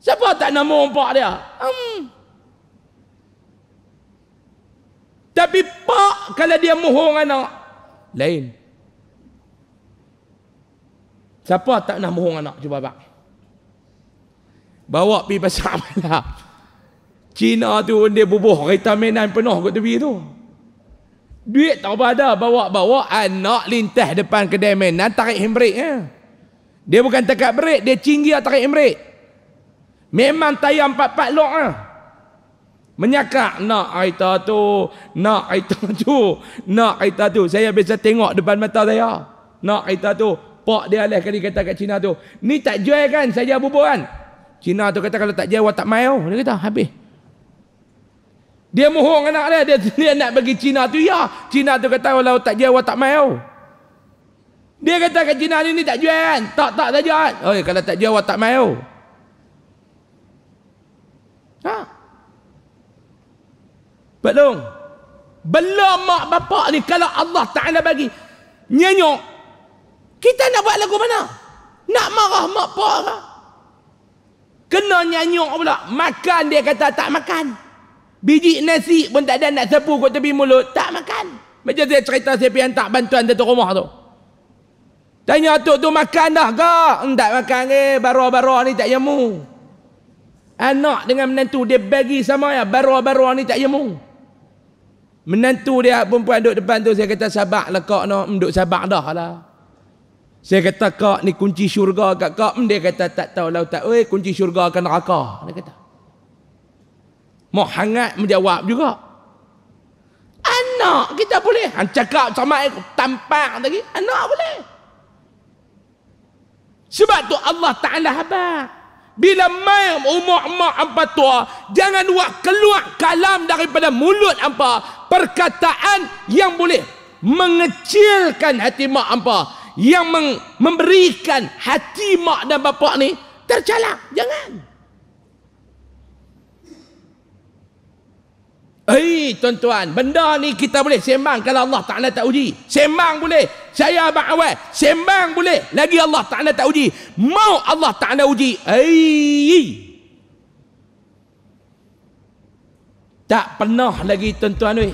Siapa tak nama pak dia? Hmm. Tapi pak kalau dia mohon anak. Lain. Siapa tak nak mohon anak? Cuba pak. Bawa pergi pasal malam. Cina tu dia bubuh kereta mainan penuh kat tepi tu. Duit tak ada bawa-bawa anak lintah depan kedai mainan tarik handbrake ya. Dia bukan tekat brake, dia cinggi lah tarik handbrake. Memang tayar empat-empat lok ah. Ya. Menyakak nak kereta tu, nak kereta tu, nak kereta tu. Saya biasa tengok depan mata saya. Nak kereta tu. Pak dia alih kali kata kat Cina tu. Ni tak jual kan, saja bubur kan. Cina tu kata kalau tak jual, tak mai oh. Dia kata, habis. Dia mohon anak dia, dia, [laughs] dia nak bagi Cina tu ya. Cina tu kata kalau tak jual awak tak mai oh. Dia kata ke Cina ni, ni tak jual kan? Tak tak saja. Oi kalau tak jual awak tak mai oh. Ha. Belum. Belum mak bapak ni kalau Allah Taala bagi nyenyok. Kita nak buat lagu mana? Nak marah mak bapak ke? Kena nyanyuk pula. Makan dia kata tak Makan. Biji nasi pun tak ada nak sepu kat tepi mulut. Tak makan. Macam saya cerita saya pergi hantar bantuan datuk rumah tu. Tanya atuk tu makan dah ke? Hmm, tak makan ke? Eh. Baru-baru ni tak yamu. Anak dengan menantu dia bagi sama ya. Baru-baru ni tak yamu. Menantu dia perempuan duduk depan tu. Saya kata sabak lah kak no. Hmm, duduk sabak dah lah. Saya kata kak ni kunci syurga kat kak. Hmm, dia kata tak tahu lah tak. Eh kunci syurga kan neraka. Dia kata. Mak hangat menjawab juga. Anak kita boleh. Han cakap sama aku tampak tadi. Anak boleh. Sebab tu Allah Ta'ala habar. Bila mai umur mak apa tua, jangan buat keluar kalam daripada mulut apa perkataan yang boleh mengecilkan hati mak apa yang memberikan hati mak dan bapak ni tercalak. Jangan. Hey, tuan-tuan, benda ni kita boleh sembang kalau Allah Ta'ala tak uji. Sembang boleh. Saya abang awal. Sembang boleh. Lagi Allah Ta'ala tak uji. Mau Allah Ta'ala uji. Hey, Tak pernah lagi tuan-tuan ni.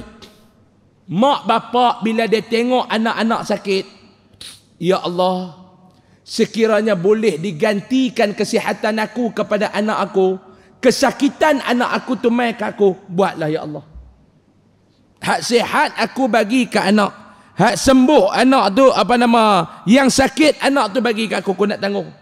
Mak bapak bila dia tengok anak-anak sakit. Ya Allah. Sekiranya boleh digantikan kesihatan aku kepada anak aku kesakitan anak aku tu mai ke aku buatlah ya Allah hak sihat aku bagi ke anak hak sembuh anak tu apa nama yang sakit anak tu bagi ke aku aku nak tanggung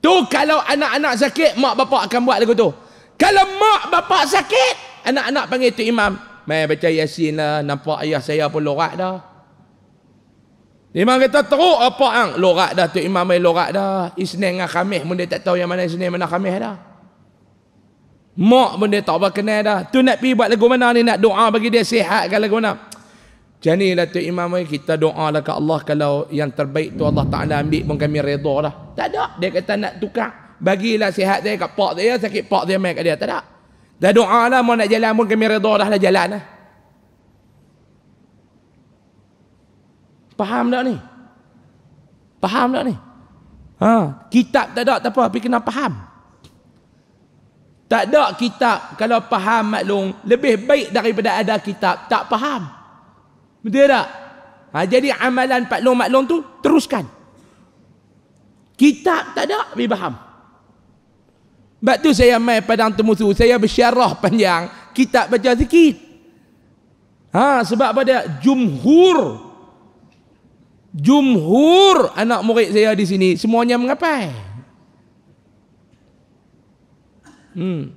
tu kalau anak-anak sakit mak bapak akan buat lagu tu kalau mak bapak sakit anak-anak panggil tu imam main baca yasin lah nampak ayah saya pun lorak dah Imam kata teruk apa ang? Lorak dah tu Imam main lorak dah. Isnin dengan Khamis pun dia tak tahu yang mana Isnin mana Khamis dah. Mak pun dia tak berkenal dah. Tu nak pergi buat lagu mana ni, nak doa bagi dia sihat ke lagu mana. Jadi Datuk Imam ni, kita doa lah ke Allah kalau yang terbaik tu Allah Ta'ala ambil pun kami reda lah. Tak ada. Dia kata nak tukar. Bagilah sihat dia kat pak dia, sakit pak dia main kat dia. Tak ada. dia doa lah, mau nak jalan pun kami reda dah lah jalan lah. Faham tak ni? Faham tak ni? Ha, kitab tak ada tak apa, tapi kena faham. Tak ada kitab kalau faham maklum lebih baik daripada ada kitab tak faham. Betul tak? Ha, jadi amalan Pak Long Maklong tu teruskan. Kitab tak ada, bi faham. Sebab tu saya mai padang temusu, saya bersyarah panjang, kitab baca sikit. Ha, sebab pada jumhur jumhur anak murid saya di sini semuanya mengapai. Hmm.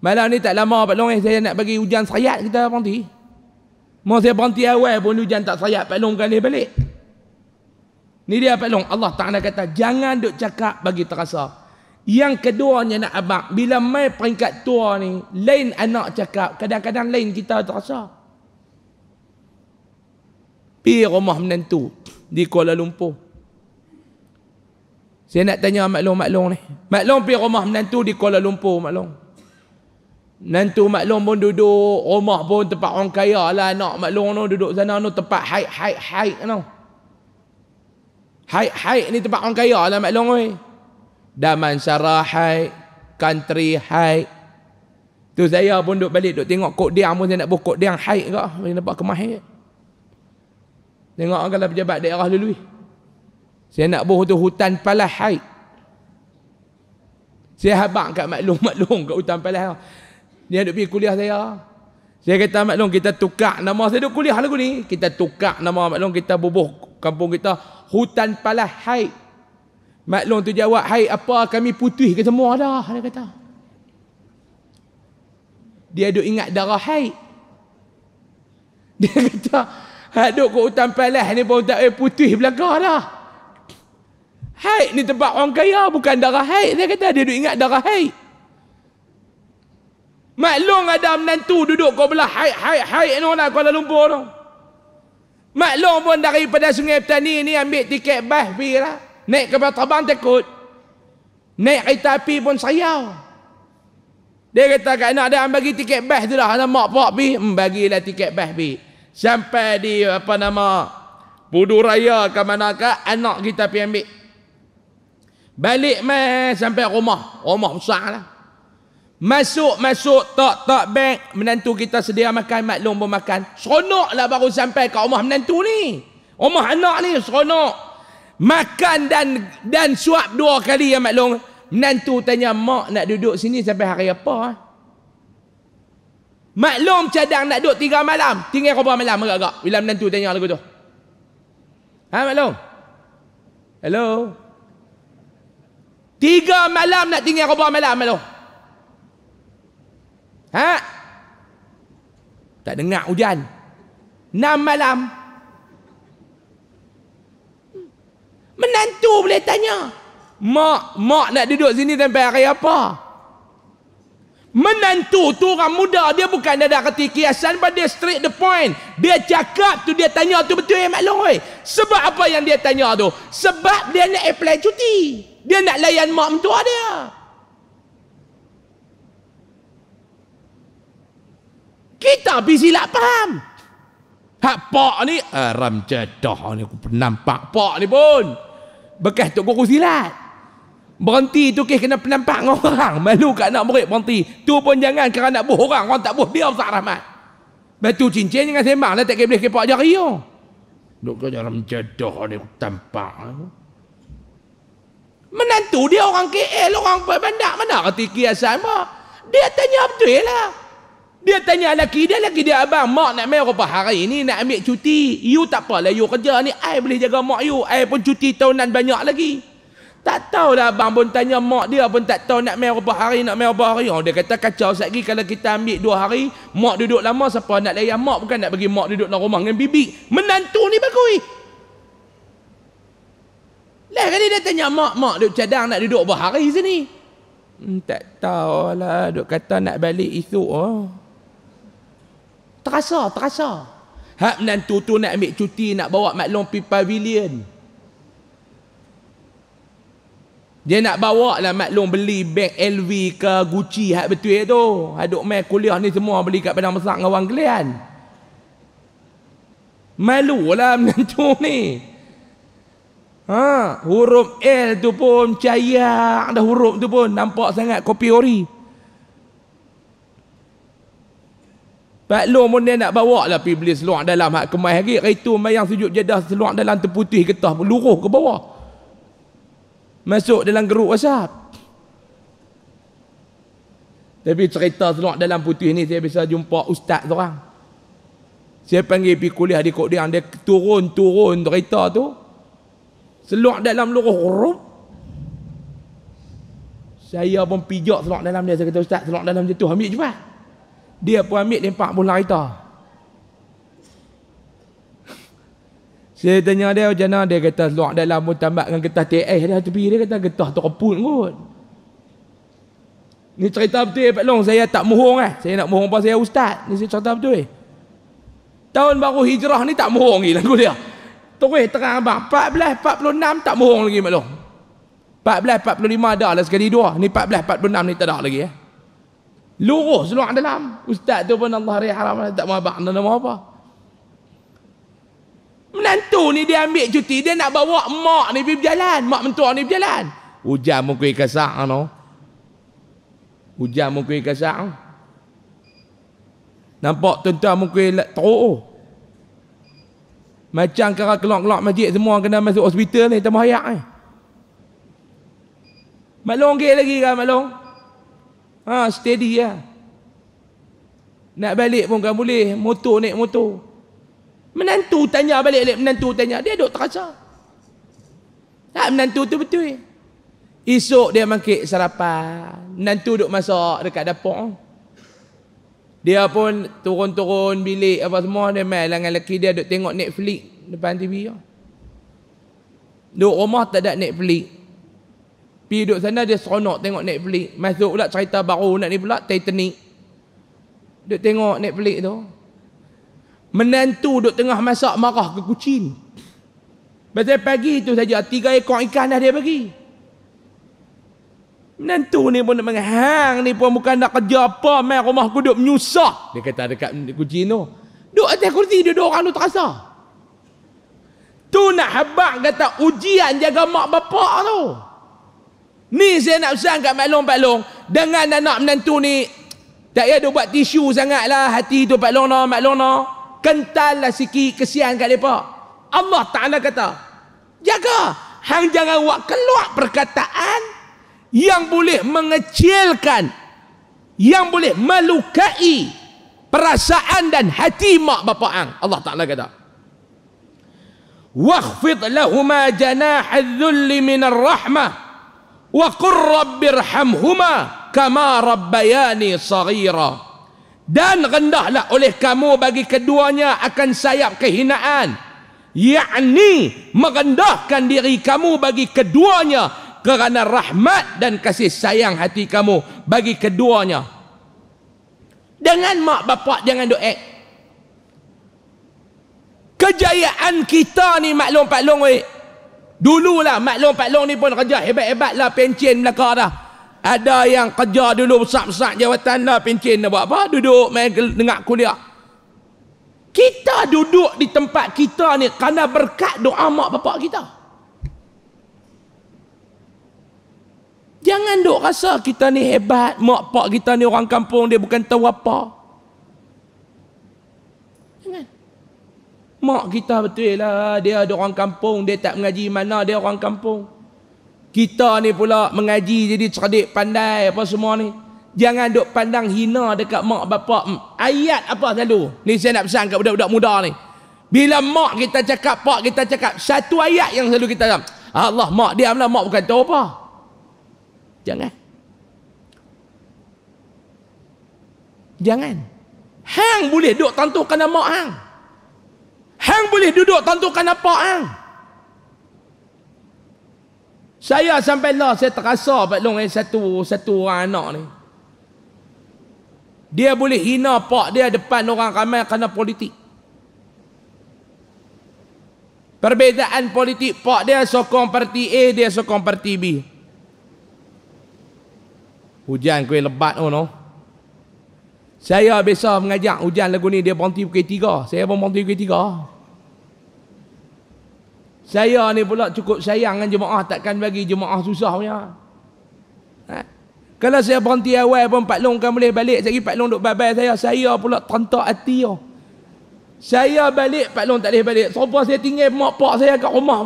Malam ni tak lama Pak Long eh, saya nak bagi hujan sayat kita berhenti. Mau saya berhenti awal pun hujan tak sayat Pak Long kali balik. Ni dia Pak Long, Allah Ta'ala kata jangan duk cakap bagi terasa. Yang keduanya nak abang, bila mai peringkat tua ni, lain anak cakap, kadang-kadang lain kita terasa. Pergi rumah menentu di Kuala Lumpur. Saya nak tanya Mak Long, Mak Long ni. Mak Long pergi rumah menantu di Kuala Lumpur, Mak Long. Nantu Mak Long pun duduk, rumah pun tempat orang kaya lah anak Mak Long tu duduk sana tu tempat haid, haid, haid tu. Haid, haid ni tempat orang kaya lah Mak Long ni. Daman Syarah haid, country haid. Tu saya pun duduk balik, duduk tengok kok dia pun saya nak buat dia yang haid ke. Saya nampak kemahir. Tengok kalau pejabat daerah dulu ni. Saya nak tu hutan palah haid. Saya habang kat maklum-maklum kat hutan palah. Dia duduk pergi kuliah saya. Saya kata maklum kita tukar nama saya duduk kuliah lagu ni. Kita tukar nama maklum kita bubuh kampung kita hutan palah haid. Maklum tu jawab haid apa kami putih ke semua dah. Dia kata. Dia duduk ingat darah haid. Dia kata, hak duk kat hutan palas ni pun tak eh, putih belaka dah. Haid ni tempat orang kaya bukan darah haid. Dia kata dia duduk ingat darah haid. Maklong ada menantu duduk kau belah haid, haid, haid ni orang Kuala Lumpur tu. Maklong pun daripada sungai petani ni ambil tiket bas pergi lah. Naik kapal terbang takut. Naik kereta api pun sayau. Dia kata kat anak dia bagi tiket bas tu lah. Anak mak pak pergi, hmm, bagilah tiket bas pergi. Sampai di apa nama, Budu Raya ke mana ke, anak kita pergi ambil Balik mai sampai rumah. Rumah besar lah. Masuk, masuk, tak, tak, bank. Menantu kita sedia makan, maklum pun makan. Seronok lah baru sampai ke rumah menantu ni. Rumah anak ni, seronok. Makan dan dan suap dua kali ya maklum. Menantu tanya, mak nak duduk sini sampai hari apa? Ah? Maklum cadang nak duduk tiga malam. Tinggal kau berapa malam agak-agak. Bila menantu tanya lagu tu. Ha maklum? Hello? Tiga malam nak tinggal khabar malam tu. Ha? Tak dengar hujan. Enam malam. Menantu boleh tanya. Mak, mak nak duduk sini sampai hari apa? Apa? Menantu tu orang muda dia bukan ada reti kiasan pada dia straight the point. Dia cakap tu dia tanya tu betul eh maklum oi. Sebab apa yang dia tanya tu? Sebab dia nak apply cuti. Dia nak layan mak mentua dia. Kita pergi silap faham. Hak pak ni, aram jadah ni aku nampak pak ni pun. Bekas tu guru silat berhenti tu kes kena penampak dengan orang malu kat anak murid berhenti tu pun jangan kerana nak buh orang orang tak buh dia Ustaz Rahmat batu cincin jangan sembang lah tak boleh kepak jari tu duk ke dalam jadah ni tampak menantu dia orang KL orang bandar mana reti kiasan apa dia tanya betul lah dia tanya lelaki dia lagi dia abang mak nak mai rupa hari ni nak ambil cuti you tak apalah you kerja ni I boleh jaga mak you I pun cuti tahunan banyak lagi tak tahulah abang pun tanya mak dia pun tak tahu nak main berapa hari, nak main berapa hari. Oh, dia kata kacau sekejap lagi kalau kita ambil dua hari, mak duduk lama siapa nak layan mak bukan nak bagi mak duduk dalam rumah dengan bibi. Menantu ni bagui Lah kali dia tanya mak, mak duduk cadang nak duduk berapa hari sini. Hmm, tak lah duk kata nak balik esok. Oh. Terasa, terasa. Hak menantu tu nak ambil cuti, nak bawa maklum pergi pavilion. Dia nak bawa lah maklum beli bank LV ke Gucci hak betul tu. Aduk mai kuliah ni semua beli kat Padang Besar dengan orang kelian. Malu lah [laughs] macam tu ni. Ha, huruf L tu pun cahaya ada huruf tu pun nampak sangat kopi ori. Pak Long pun dia nak bawa lah pergi beli seluar dalam hak kemas lagi. Hari tu mayang sujud jadah seluar dalam terputih getah luruh ke bawah masuk dalam grup WhatsApp. Tapi cerita seluar dalam putih ni saya biasa jumpa ustaz seorang. Saya panggil pergi kuliah di Kodiang. Dia turun-turun cerita tu. Seluar dalam luruh. Rup. Saya pun pijak seluar dalam dia. Saya kata ustaz seluar dalam dia tu. Ambil cepat. Dia pun ambil lempak pun cerita. Saya tanya dia macam mana dia kata seluar dalam pun tambah dengan getah TS eh, dia tepi dia kata getah terkepun kot. Ni cerita betul eh Pak Long saya tak mohong eh. Saya nak mohong pasal saya ustaz. Ni saya cerita betul eh. Tahun baru hijrah ni tak mohong lagi lagu dia. Terus terang abang 14 46 tak mohong lagi Pak Long. 14 45 ada lah sekali dua. Ni 14 46 ni tak ada lagi eh. Lurus seluar dalam. Ustaz tu pun Allah rahmah tak mahu abang nama apa. -apa. Menantu ni dia ambil cuti, dia nak bawa mak ni pergi berjalan. Mak mentua ni berjalan. Hujan mungkin kasar kan no? Hujan mungkin kasar no? Nampak tuan-tuan mungkin lak teruk. Oh? Macam kerak kelok-kelok masjid semua kena masuk hospital ni, tambah hayat ni. Eh? Mak Long lagi kan Mak Long? Ha, steady lah. Ya. Nak balik pun kan boleh, motor naik motor. Menantu tanya balik balik menantu tanya dia duk terasa. Tak menantu tu betul. Esok dia mangkit sarapan. Menantu dok masak dekat dapur. Dia pun turun-turun bilik apa semua dia main lah dengan lelaki dia dok tengok Netflix depan TV dia. Duk rumah tak ada Netflix. Pi duk sana dia seronok tengok Netflix. Masuk pula cerita baru nak ni pula Titanic. Duk tengok Netflix tu. Menantu duduk tengah masak marah ke kucing. Betul pagi itu saja tiga ekor ikan dah dia bagi. Menantu ni pun nak menghang ni pun bukan nak kerja apa main rumah aku duduk menyusah. Dia kata dekat kucing tu. Duduk atas kursi dia dua orang tu terasa. Tu nak habak kata ujian jaga mak bapak tu. Ni saya nak pesan kat Mak Long Pak Long. Dengan anak menantu ni. Tak payah dia buat tisu sangat lah hati tu Pak Long no, Mak Long no kental lah sikit kesian kat mereka. Allah Ta'ala kata, jaga. Hang jangan buat keluar perkataan yang boleh mengecilkan, yang boleh melukai perasaan dan hati mak bapa ang Allah Ta'ala kata, واخفض لهما جناح الذل من الرحمة وقل رب ارحمهما كما ربياني صغيرا dan rendahlah oleh kamu bagi keduanya akan sayap kehinaan yakni merendahkan diri kamu bagi keduanya kerana rahmat dan kasih sayang hati kamu bagi keduanya dengan mak bapak jangan doek kejayaan kita ni maklum pak long wei dululah maklum pak long ni pun kerja hebat hebat lah pencen belaka dah ada yang kerja dulu besar-besar jawatan dah pencen dah buat apa duduk main dengar kuliah kita duduk di tempat kita ni kerana berkat doa mak bapak kita jangan duk rasa kita ni hebat mak bapak kita ni orang kampung dia bukan tahu apa jangan mak kita betul lah dia ada orang kampung dia tak mengaji mana dia orang kampung kita ni pula mengaji jadi cerdik pandai apa semua ni jangan duk pandang hina dekat mak bapak ayat apa selalu ni saya nak pesan kat budak-budak muda ni bila mak kita cakap pak kita cakap satu ayat yang selalu kita cakap Allah mak diamlah mak bukan tahu apa jangan jangan hang boleh duk tentukan nama hang hang boleh duduk tentukan apa hang, hang saya sampai lah saya terasa Pak Long eh, satu satu orang anak ni. Dia boleh hina pak dia depan orang ramai kerana politik. Perbezaan politik pak dia sokong parti A, dia sokong parti B. Hujan kuih lebat oh no. Saya biasa mengajak hujan lagu ni dia berhenti pukul 3. Saya pun berhenti pukul saya ni pula cukup sayang dengan jemaah takkan bagi jemaah susah punya. Ha? Kalau saya berhenti awal pun Pak Long kan boleh balik. Sekali Pak Long duk babai saya, saya pula tentak hati oh. Saya balik Pak Long tak boleh balik. Sopo saya tinggal mak pak saya kat rumah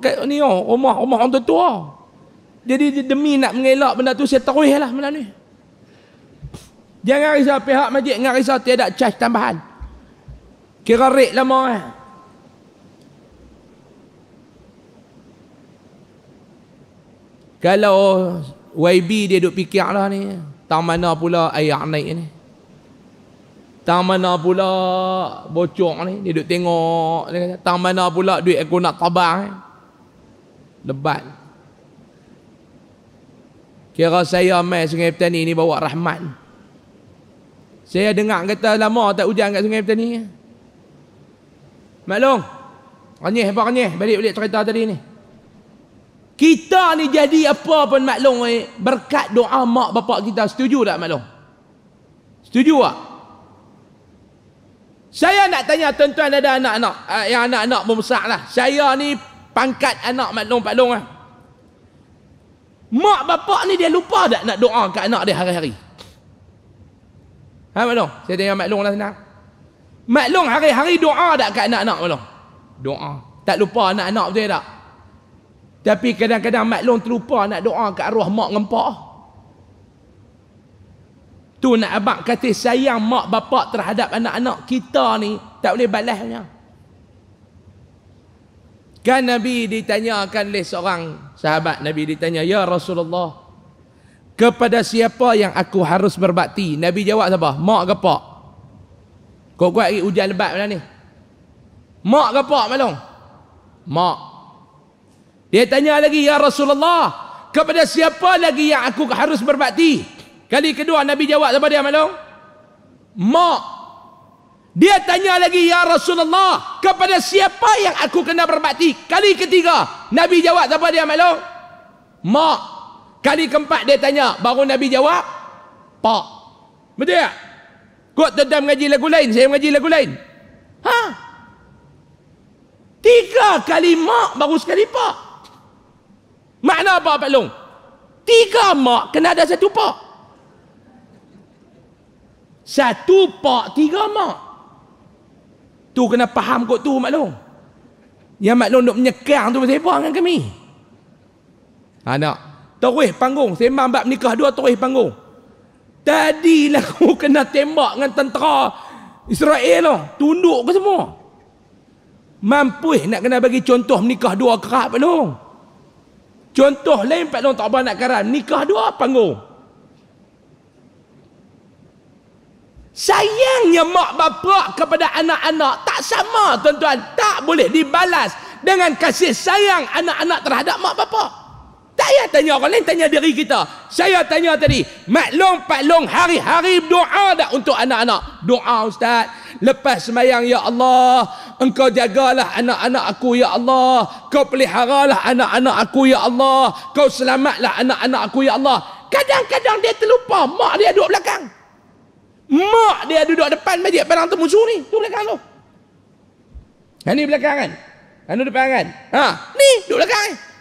kat ni oh, rumah rumah orang tua. Jadi demi nak mengelak benda tu saya teruihlah malam ni. Jangan risau pihak masjid, jangan risau tiada charge tambahan. Kira rate lama eh. Kan? Kalau YB dia duk fikir lah ni. Tang mana pula air naik ni. Tang mana pula bocor ni. Dia duk tengok. Dia kata, mana pula duit aku nak tabang ni. Lebat. Kira saya main sungai petani ni bawa rahmat. Saya dengar kata lama tak hujan kat sungai petani. Maklum. Renyih apa renyih? Balik-balik cerita tadi ni. Kita ni jadi apa pun maklum eh? Berkat doa mak bapak kita Setuju tak maklum? Setuju tak? Saya nak tanya tuan-tuan ada anak-anak uh, Yang anak-anak membesar lah Saya ni pangkat anak maklum Pak Long lah Mak bapak ni dia lupa tak nak doa ke anak dia hari-hari? Ha maklum? Saya tanya maklum lah senang Maklum hari-hari doa tak ke anak-anak maklum? Doa Tak lupa anak-anak betul tak? Tapi kadang-kadang mak long terlupa nak doa ke arwah mak ngempak. Tu nak abang kata sayang mak bapak terhadap anak-anak kita ni tak boleh balasnya. Kan Nabi ditanyakan oleh seorang sahabat Nabi ditanya, "Ya Rasulullah, kepada siapa yang aku harus berbakti?" Nabi jawab siapa? Mak ke pak? Kau kuat hujan lebat mana ni. Mak ke pak malam? Mak. Dia tanya lagi, Ya Rasulullah, kepada siapa lagi yang aku harus berbakti? Kali kedua Nabi jawab kepada dia, Maklum? Mak. Dia tanya lagi, Ya Rasulullah, kepada siapa yang aku kena berbakti? Kali ketiga, Nabi jawab kepada dia, Maklum? Mak. Kali keempat dia tanya, baru Nabi jawab, Pak. Betul tak? Kau tetap mengaji lagu lain, saya mengaji lagu lain. Ha? Tiga kali mak baru sekali pak. Makna apa Pak Long? Tiga mak kena ada satu pak. Satu pak tiga mak. Tu kena faham kot tu Pak Long. Yang Pak Long duk menyekang tu bersebar dengan kami. Anak, ha, terus panggung. Sembang bab nikah dua terus panggung. Tadilah aku [laughs] kena tembak dengan tentera Israel lah. Tunduk ke semua. Mampu nak kena bagi contoh menikah dua kerap Pak Long. Contoh lain Pak Long Taubah nak karam. Nikah dua panggung. Sayangnya mak bapak kepada anak-anak tak sama tuan-tuan. Tak boleh dibalas dengan kasih sayang anak-anak terhadap mak bapak. Tak payah tanya orang lain, tanya diri kita. Saya tanya tadi, maklum Pak Long hari-hari doa tak untuk anak-anak? Doa Ustaz, lepas semayang Ya Allah, engkau jagalah anak-anak aku Ya Allah. Kau pelihara lah anak-anak aku Ya Allah. Kau selamatlah anak-anak aku Ya Allah. Kadang-kadang dia terlupa, mak dia duduk belakang. Mak dia duduk depan majlis barang tu musuh ni, tu belakang tu. Yang ni belakang kan? Yang ni depan kan? Ha, ni duduk belakang ni. Kan? Eh?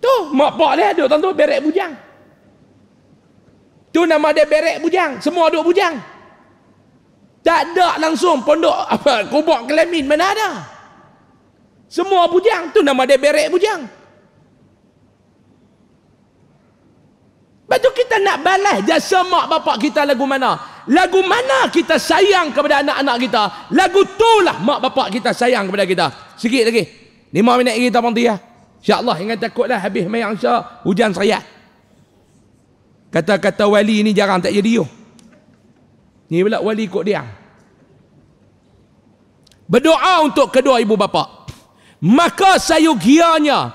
Tu mak pak dia ada tentu berek bujang. Tu nama dia berek bujang, semua duk bujang. Tak ada langsung pondok [laughs] apa kubur kelamin mana ada. Semua bujang tu nama dia berek bujang. Betul kita nak balas jasa mak bapak kita lagu mana? Lagu mana kita sayang kepada anak-anak kita? Lagu tu lah mak bapak kita sayang kepada kita. Sikit lagi. 5 minit lagi kita berhenti ya. InsyaAllah jangan takutlah habis mayang syar hujan sayat. Kata-kata wali ni jarang tak jadi Ni pula wali kot dia. Berdoa untuk kedua ibu bapa. Maka sayugianya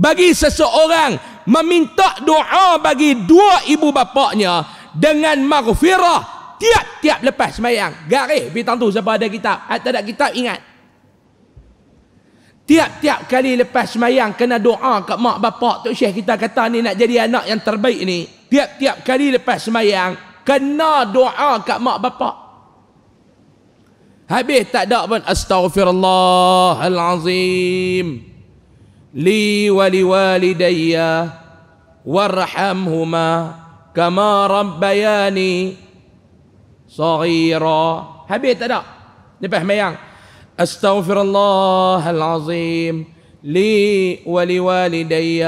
bagi seseorang meminta doa bagi dua ibu bapaknya dengan maghfirah tiap-tiap lepas semayang. Garis bintang tu siapa ada kitab. Tak ada kitab ingat. Tiap-tiap kali lepas semayang kena doa kat mak bapak Tok Syekh kita kata ni nak jadi anak yang terbaik ni. Tiap-tiap kali lepas semayang kena doa kat mak bapak. Habis tak ada pun astagfirullahalazim. Li wali walidayya warhamhuma kama rabbayani saghira. Habis tak ada. Lepas semayang. أستغفر الله العظيم لي ولوالدي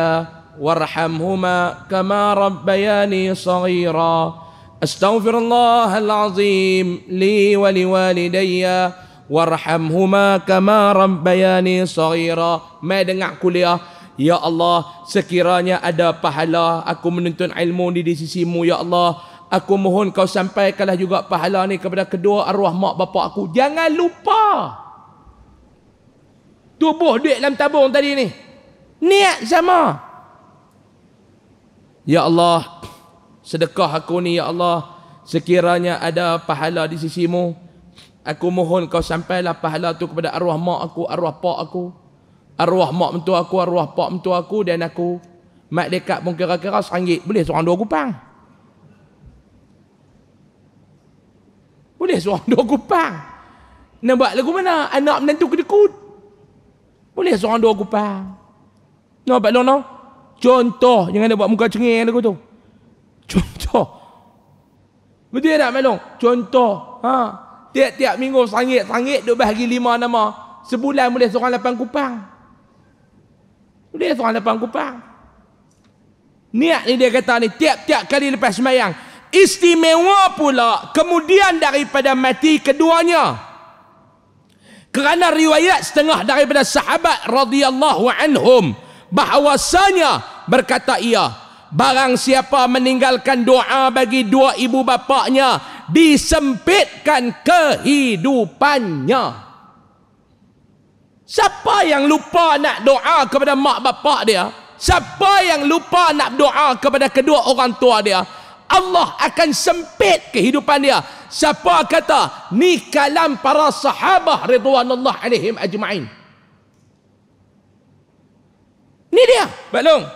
وارحمهما كما ربياني صغيرا أستغفر الله العظيم لي ولوالدي warhamhuma kama rabbayani saghira mai dengar kuliah ya Allah sekiranya ada pahala aku menuntut ilmu ni di sisimu ya Allah aku mohon kau sampaikanlah juga pahala ni kepada kedua arwah mak bapak aku jangan lupa tubuh duit dalam tabung tadi ni niat sama ya Allah sedekah aku ni ya Allah sekiranya ada pahala di sisimu aku mohon kau sampailah pahala tu kepada arwah mak aku arwah pak aku arwah mak mentua aku arwah pak mentua aku dan aku mak dekat pun kira-kira seranggit boleh seorang dua kupang boleh seorang [laughs] dua kupang nak buat lagu mana anak menantu kedekut boleh seorang dua kupang. Nampak no, no? Contoh, jangan dia buat muka cengeng dengan aku tu. Contoh. Betul tak, Melong? Contoh. Ha. Tiap-tiap minggu sangit-sangit, duk bahagi lima nama. Sebulan boleh seorang lapan kupang. Boleh seorang lapan kupang. Niat ni dia kata ni, tiap-tiap kali lepas semayang. Istimewa pula, kemudian daripada mati Keduanya kerana riwayat setengah daripada sahabat radhiyallahu anhum bahawasanya berkata ia barang siapa meninggalkan doa bagi dua ibu bapaknya disempitkan kehidupannya siapa yang lupa nak doa kepada mak bapak dia siapa yang lupa nak doa kepada kedua orang tua dia Allah akan sempit kehidupan dia. Siapa kata? Ni kalam para sahabah ridwanullah alaihim ajma'in. Ni dia. Baklong.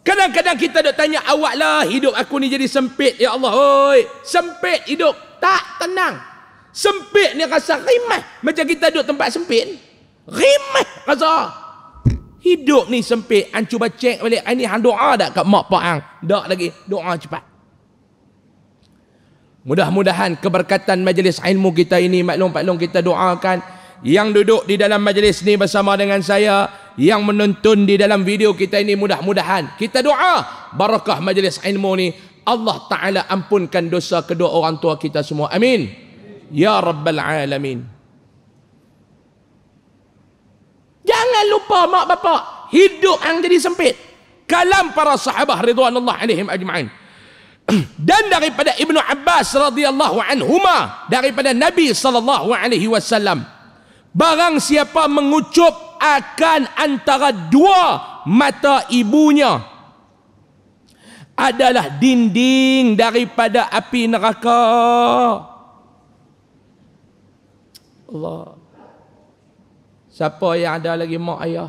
Kadang-kadang kita nak tanya awak lah hidup aku ni jadi sempit. Ya Allah. Oi. Sempit hidup. Tak tenang. Sempit ni rasa rimah. Macam kita duduk tempat sempit. Rimah rasa. Hidup ni sempit. Ancuba cek balik. Ini hang doa tak kat mak pak hang? Tak lagi. Doa cepat. Mudah-mudahan keberkatan majlis ilmu kita ini maklum-maklum kita doakan yang duduk di dalam majlis ini bersama dengan saya yang menonton di dalam video kita ini mudah-mudahan kita doa barakah majlis ilmu ini Allah Ta'ala ampunkan dosa kedua orang tua kita semua amin Ya Rabbal Alamin jangan lupa mak bapak hidup yang jadi sempit kalam para sahabah Ridwanullah alaihim ajma'in [clears throat] dan daripada Ibnu Abbas radhiyallahu anhuma daripada Nabi sallallahu alaihi wasallam barang siapa mengucup akan antara dua mata ibunya adalah dinding daripada api neraka Allah siapa yang ada lagi mak ayah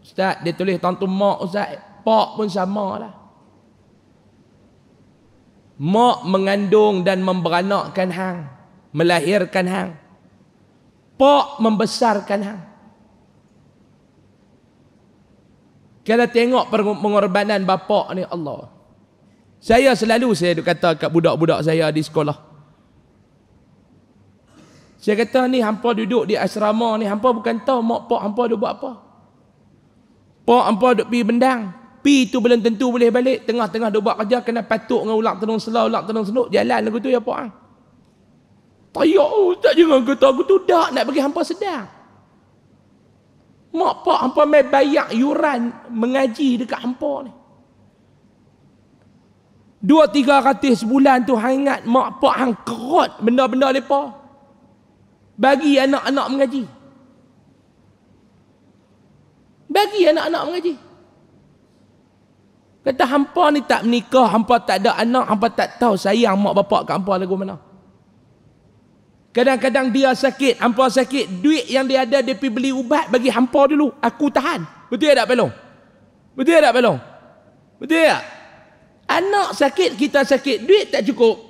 ustaz dia tulis tantu mak ustaz pak pun sama lah mak mengandung dan memberanakkan hang melahirkan hang pak membesarkan hang kalau tengok pengorbanan bapak ni Allah saya selalu saya kata kat budak-budak saya di sekolah saya kata ni hampa duduk di asrama ni hampa bukan tahu mak pak hampa duk buat apa pak hampa duk pergi bendang Pi tu belum tentu boleh balik. Tengah-tengah dia buat kerja, kena patuk dengan ulak tenung selah, ulak tenung senuk. Jalan lagu tu, ya apa? Ah? Tayak ustaz oh, jangan kata aku tu dah nak bagi hampa sedar. Mak pak hampa mai bayar yuran mengaji dekat hampa ni. Dua tiga ratus sebulan tu hangat ingat mak pak hang kerot benda-benda lepa. Bagi anak-anak mengaji. Bagi anak-anak mengaji. Kata hampa ni tak menikah, hampa tak ada anak, hampa tak tahu sayang mak bapak kat hampa lagu mana. Kadang-kadang dia sakit, hampa sakit, duit yang dia ada dia pergi beli ubat bagi hampa dulu. Aku tahan. Betul tak Pak Long? Betul tak Pak Long? Betul tak? Anak sakit, kita sakit, duit tak cukup.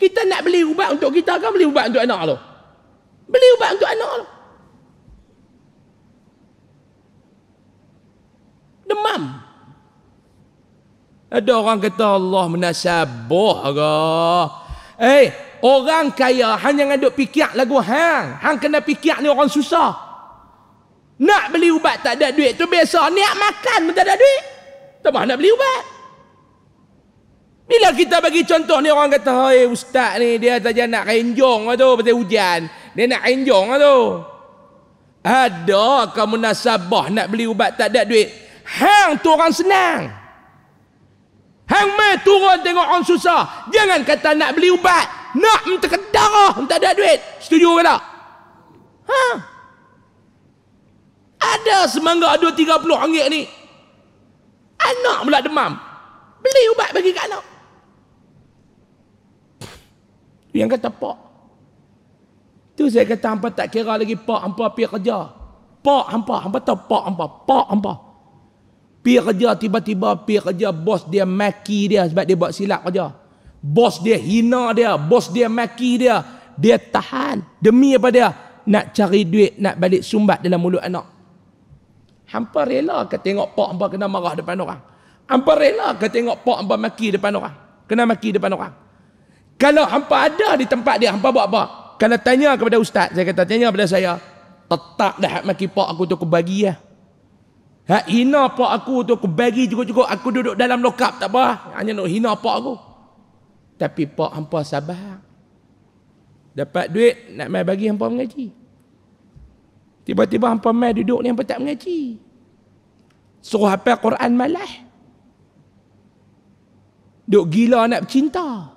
Kita nak beli ubat untuk kita kan beli ubat untuk anak tu? Beli ubat untuk anak tu. Demam. Demam. Ada orang kata Allah menasabuh ke? Eh, orang kaya hang jangan duk fikir lagu hang. Hang kena fikir ni orang susah. Nak beli ubat tak ada duit tu biasa. Niat makan pun tak ada duit. Tak mahu nak beli ubat. Bila kita bagi contoh ni orang kata, "Hai ustaz ni dia saja nak renjong lah tu pasal hujan. Dia nak renjong lah tu." Ada kamu nasabah nak beli ubat tak ada duit. Hang tu orang senang. Hang mai turun tengok orang susah. Jangan kata nak beli ubat. Nak minta darah, minta ada duit. Setuju ke tak? Ha? Ada semangga dua tiga puluh ringgit ni. Anak pula demam. Beli ubat bagi kat anak. Yang kata pak. Tu saya kata hampa tak kira lagi pak hampa pergi kerja. Pak hampa, hampa tahu pak hampa, pak hampa. Pak, hampa. Pi kerja tiba-tiba pi kerja bos dia maki dia sebab dia buat silap kerja. Bos dia hina dia, bos dia maki dia. Dia tahan demi apa dia? Nak cari duit, nak balik sumbat dalam mulut anak. Hampa rela ke tengok pak hampa kena marah depan orang. Hampa rela ke tengok pak hampa maki depan orang. Kena maki depan orang. Kalau hampa ada di tempat dia, hampa buat apa? Kalau tanya kepada ustaz, saya kata tanya kepada saya. Tetap dah maki pak aku tu aku bagi ya. Ha, hina pak aku tu aku bagi cukup-cukup aku duduk dalam lokap tak apa hanya nak hina pak aku tapi pak hampa sabar dapat duit nak mai bagi hampa mengaji tiba-tiba hampa mai duduk ni hampa tak mengaji suruh hafal Quran malah duk gila nak cinta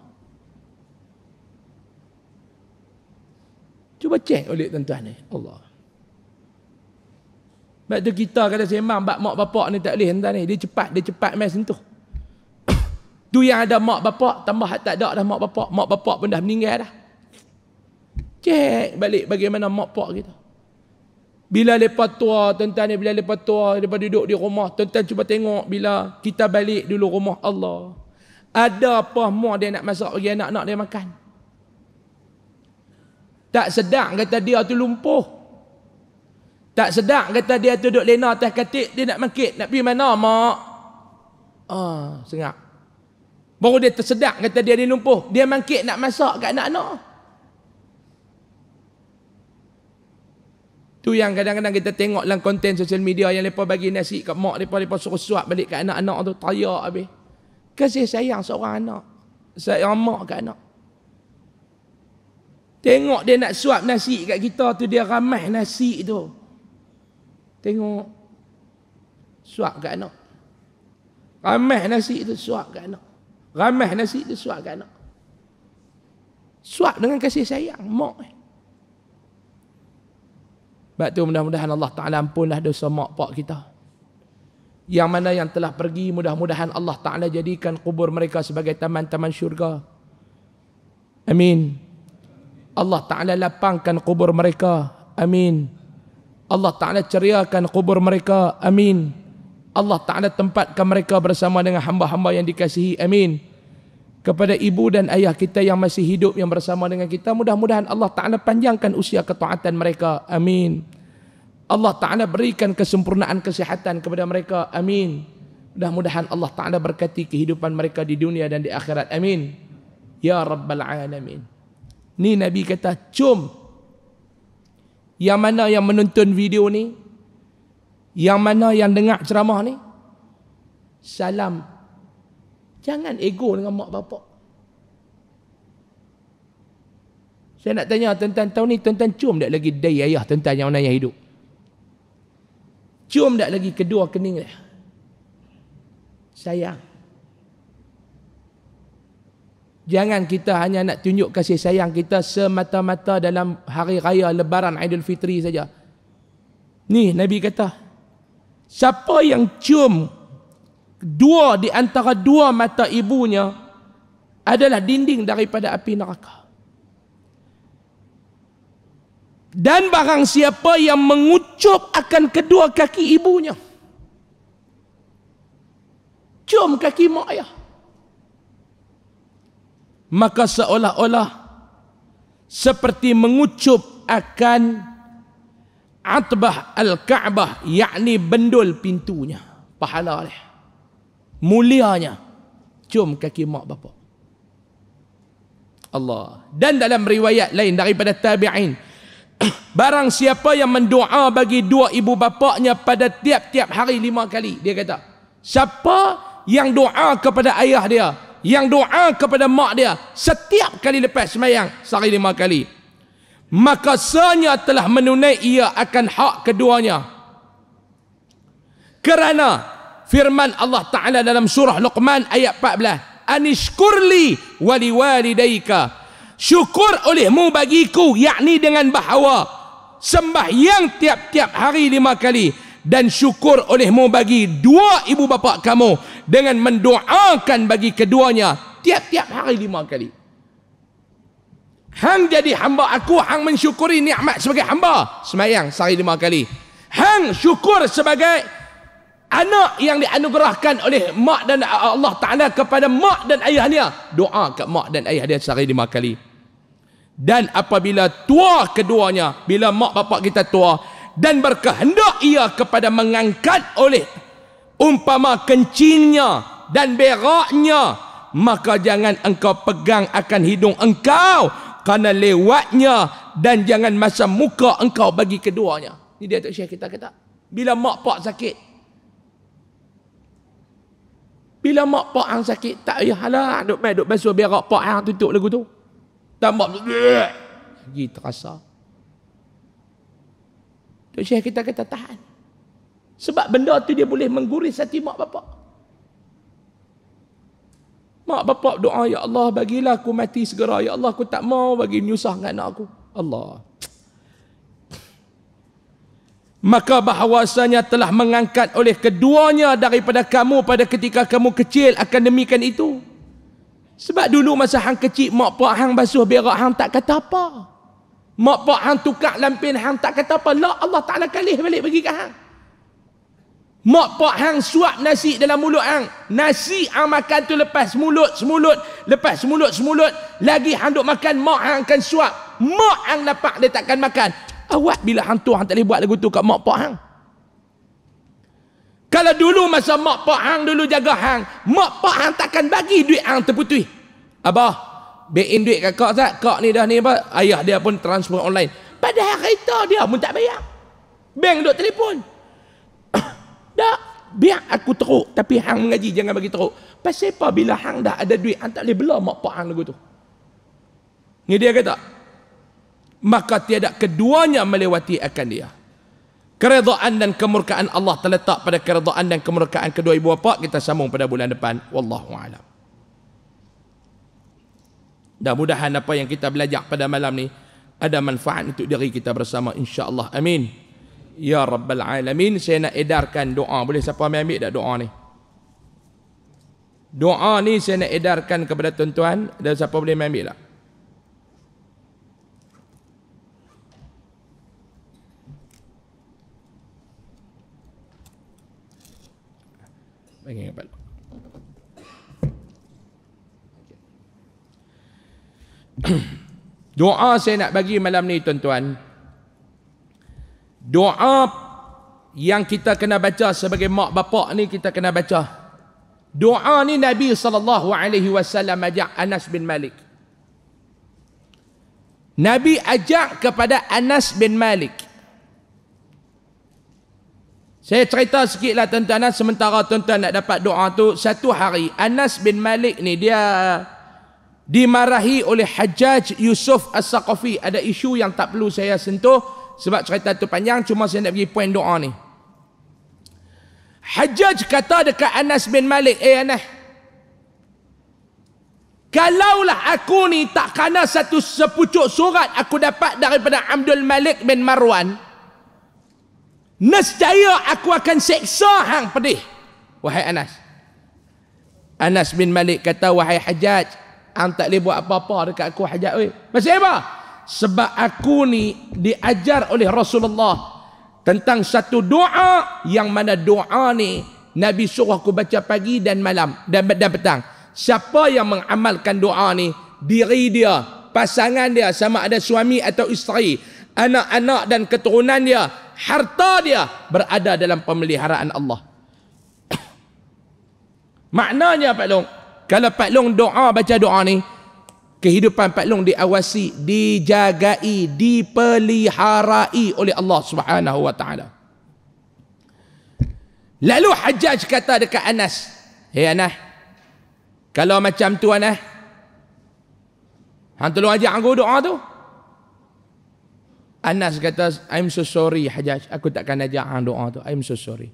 cuba cek oleh tuan-tuan ni Allah sebab tu kita kata sembang bab mak bapak ni tak boleh entah ni. Dia cepat, dia cepat main sentuh. [coughs] tu yang ada mak bapak tambah hak tak ada dah mak bapak. Mak bapak pun dah meninggal dah. Cek balik bagaimana mak pak kita. Bila lepas tua, tuan-tuan ni bila lepas tua, lepas duduk di rumah, tuan-tuan cuba tengok bila kita balik dulu rumah Allah. Ada apa mak dia nak masak bagi anak-anak dia makan? Tak sedap kata dia tu lumpuh. Tak sedap kata dia duduk lena atas katik, dia nak mangkit, nak pergi mana mak? Ah, sengak. Baru dia tersedak kata dia ni lumpuh. Dia mangkit nak masak kat anak-anak. Tu yang kadang-kadang kita tengok dalam konten sosial media yang lepas bagi nasi kat mak, lepas lepas suruh suap balik kat anak-anak tu, tayak habis. Kasih sayang seorang anak. Sayang mak kat anak. Tengok dia nak suap nasi kat kita tu, dia ramai nasi tu. Tengok suap kat anak. Ramah nasi tu suap kat anak. Ramah nasi tu suap kat anak. Suap dengan kasih sayang mak. Eh. Sebab tu mudah-mudahan Allah Ta'ala ampunlah dosa mak pak kita. Yang mana yang telah pergi mudah-mudahan Allah Ta'ala jadikan kubur mereka sebagai taman-taman syurga. Amin. Allah Ta'ala lapangkan kubur mereka. Amin. Amin. Allah Ta'ala ceriakan kubur mereka. Amin. Allah Ta'ala tempatkan mereka bersama dengan hamba-hamba yang dikasihi. Amin. Kepada ibu dan ayah kita yang masih hidup yang bersama dengan kita. Mudah-mudahan Allah Ta'ala panjangkan usia ketaatan mereka. Amin. Allah Ta'ala berikan kesempurnaan kesihatan kepada mereka. Amin. Mudah-mudahan Allah Ta'ala berkati kehidupan mereka di dunia dan di akhirat. Amin. Ya Rabbal Alamin. Ni Nabi kata, Cum. Yang mana yang menonton video ni? Yang mana yang dengar ceramah ni? Salam. Jangan ego dengan mak bapak. Saya nak tanya tuan-tuan tahun ni tuan-tuan cium tak lagi dai ayah tuan-tuan yang mana hidup? Cium tak lagi kedua kening dia? Sayang. Jangan kita hanya nak tunjuk kasih sayang kita semata-mata dalam hari raya lebaran Aidilfitri saja. Ni Nabi kata, siapa yang cium dua di antara dua mata ibunya adalah dinding daripada api neraka. Dan barang siapa yang mengucup akan kedua kaki ibunya. Cium kaki mak ayah maka seolah-olah seperti mengucup akan atbah al-ka'bah yakni bendul pintunya pahala dia mulianya cium kaki mak bapa Allah dan dalam riwayat lain daripada tabi'in [coughs] barang siapa yang mendoa bagi dua ibu bapaknya pada tiap-tiap hari lima kali dia kata siapa yang doa kepada ayah dia yang doa kepada mak dia setiap kali lepas semayang sehari lima kali maka sanya telah menunai ia akan hak keduanya kerana firman Allah Ta'ala dalam surah Luqman ayat 14 anishkurli wali walidaika syukur olehmu bagiku yakni dengan bahawa sembahyang tiap-tiap hari lima kali dan syukur olehmu bagi dua ibu bapa kamu dengan mendoakan bagi keduanya tiap-tiap hari lima kali. Hang jadi hamba aku, hang mensyukuri nikmat sebagai hamba. Semayang sehari lima kali. Hang syukur sebagai anak yang dianugerahkan oleh mak dan Allah Ta'ala kepada mak dan ayahnya. Doa ke mak dan ayah dia sehari lima kali. Dan apabila tua keduanya, bila mak bapak kita tua, dan berkehendak ia kepada mengangkat oleh umpama kencingnya dan beraknya maka jangan engkau pegang akan hidung engkau kerana lewatnya dan jangan masam muka engkau bagi keduanya ini dia tak syekh kita kata bila mak pak sakit bila mak pak ang sakit tak ya halah duk mai duk basuh berak pak ang tutup lagu tu tambah gitu terasa Tok Syekh kita kata tahan. Sebab benda tu dia boleh mengguris hati mak bapak. Mak bapak doa, Ya Allah bagilah aku mati segera. Ya Allah aku tak mau bagi nyusah dengan anak aku. Allah. Maka bahawasanya telah mengangkat oleh keduanya daripada kamu pada ketika kamu kecil akan demikian itu. Sebab dulu masa hang kecil, mak pak hang basuh berak, hang tak kata apa. Mak pak hang tukar lampin hang tak kata apa. Lah Allah Ta'ala kalih balik bagi ke hang. Mak pak hang suap nasi dalam mulut hang. Nasi hang makan tu lepas mulut semulut. Lepas semulut semulut. Lagi hang duk makan mak hang akan suap. Mak hang lapak dia takkan makan. Awak bila hang tu hang tak boleh buat lagu tu kat mak pak hang. Kalau dulu masa mak pak hang dulu jaga hang. Mak pak hang takkan bagi duit hang terputui. Abah. Bikin duit kat kak tak? Kak ni dah ni apa? Ayah dia pun transfer online. Padahal kereta dia pun tak bayar. Bank duk telefon. tak. [coughs] Biar aku teruk. Tapi hang mengaji jangan bagi teruk. Pasal apa bila hang dah ada duit. Hang tak boleh bela mak pak hang lagu tu. Ni dia kata. Maka tiada keduanya melewati akan dia. Keredaan dan kemurkaan Allah terletak pada keredaan dan kemurkaan kedua ibu bapa. Kita sambung pada bulan depan. Wallahu a'lam. Dan mudahan apa yang kita belajar pada malam ni ada manfaat untuk diri kita bersama insya-Allah. Amin. Ya Rabbal Alamin, saya nak edarkan doa. Boleh siapa ambil, ambil tak doa ni? Doa ni saya nak edarkan kepada tuan-tuan dan siapa boleh ambil tak? Bagi kepala. [coughs] doa saya nak bagi malam ni tuan-tuan doa yang kita kena baca sebagai mak bapak ni kita kena baca doa ni Nabi saw alaihi wasallam ajak Anas bin Malik Nabi ajak kepada Anas bin Malik saya cerita sikitlah tuan-tuan sementara tuan-tuan nak dapat doa tu satu hari Anas bin Malik ni dia dimarahi oleh Hajjaj Yusuf As-Saqafi ada isu yang tak perlu saya sentuh sebab cerita tu panjang cuma saya nak bagi poin doa ni Hajjaj kata dekat Anas bin Malik eh Anas kalaulah aku ni tak kena satu sepucuk surat aku dapat daripada Abdul Malik bin Marwan nescaya aku akan seksa hang pedih wahai Anas Anas bin Malik kata wahai Hajjaj Ang tak boleh buat apa-apa dekat aku hajat weh. Masih apa? Sebab aku ni diajar oleh Rasulullah tentang satu doa yang mana doa ni Nabi suruh aku baca pagi dan malam dan, dan petang. Siapa yang mengamalkan doa ni, diri dia, pasangan dia sama ada suami atau isteri, anak-anak dan keturunan dia, harta dia berada dalam pemeliharaan Allah. [coughs] Maknanya Pak Long, kalau Pak Long doa baca doa ni, kehidupan Pak Long diawasi, dijagai, dipeliharai oleh Allah Subhanahu wa taala. Lalu Hajjaj kata dekat Anas, "Hei Anas, kalau macam tu Anas, hang tolong ajak aku doa tu." Anas kata, "I'm so sorry Hajjaj, aku takkan ajak hang doa tu. I'm so sorry."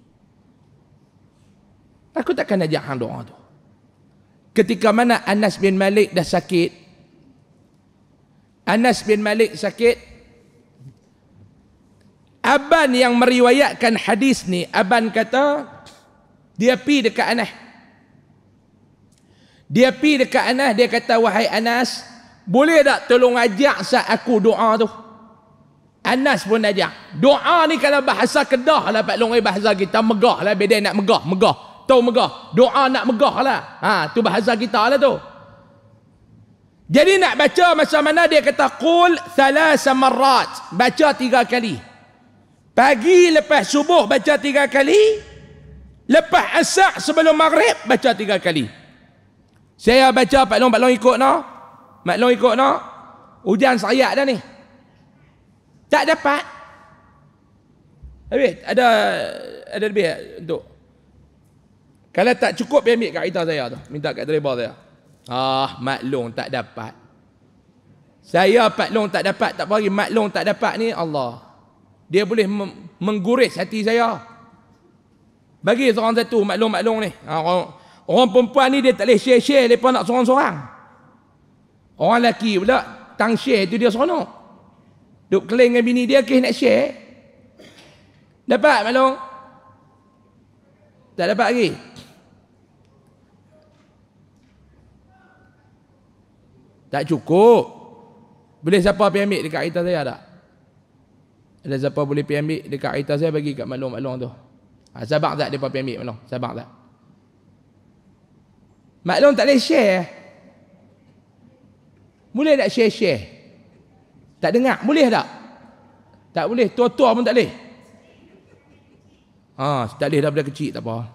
Aku takkan ajak hang doa tu ketika mana Anas bin Malik dah sakit Anas bin Malik sakit Aban yang meriwayatkan hadis ni Aban kata dia pi dekat Anas dia pi dekat Anas dia kata wahai Anas boleh tak tolong ajak saat aku doa tu Anas pun ajak doa ni kalau bahasa kedah lah Pak Long eh, bahasa kita megah lah beda nak megah megah tahu megah. Doa nak megah lah. Ha, tu bahasa kita lah tu. Jadi nak baca macam mana dia kata qul thalasa marrat. Baca tiga kali. Pagi lepas subuh baca tiga kali. Lepas asak sebelum maghrib baca tiga kali. Saya baca Pak Long, Pak Long ikut nak. Pak Long ikut nak. Hujan sayat dah ni. Tak dapat. Habis ada ada lebih untuk kalau tak cukup, dia ambil kat kereta saya tu. Minta kat driver saya. Ah, Mat tak dapat. Saya Pat Long tak dapat, tak bagi Mat tak dapat ni, Allah. Dia boleh mengguris hati saya. Bagi seorang satu, Mat Long, Mat Long ah, Orang, orang perempuan ni dia tak leh share-share, mereka nak seorang-seorang. Orang lelaki pula, tang share tu dia seronok. Duk keling dengan bini dia, kis nak share. Dapat Mat Tak dapat lagi? Tak cukup. Boleh siapa pergi ambil dekat kereta saya tak? Ada siapa boleh pergi ambil dekat kereta saya bagi kat maklum-maklum tu. Ha, sabar tak dia pergi ambil maklum? Sabar tak? Maklum tak boleh share. Eh? Boleh tak share-share? Tak dengar? Boleh tak? Tak boleh. Tua-tua pun tak boleh. Ha, tak boleh dah bila kecil tak apa.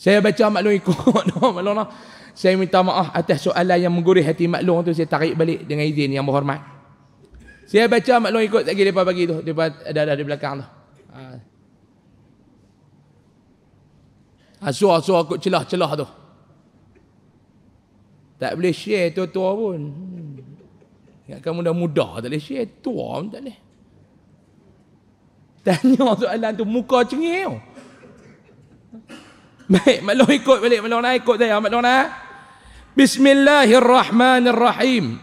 Saya baca maklum ikut. [laughs] maklum lah. Saya minta maaf atas soalan yang mengguris hati maklong tu saya tarik balik dengan izin yang berhormat. Saya baca maklong ikut lagi depa pagi tu depa ada ada di belakang tu. Ha. Asuh-asuh ha, aku celah-celah tu. Tak boleh share tua-tua pun. Hmm. Ingat kamu dah mudah, tak boleh share tua pun tak boleh. Tanya soalan tu muka cengih tu. Baik, maklong ikut balik, maklong nak ikut saya, maklong nak. بسم الله الرحمن الرحيم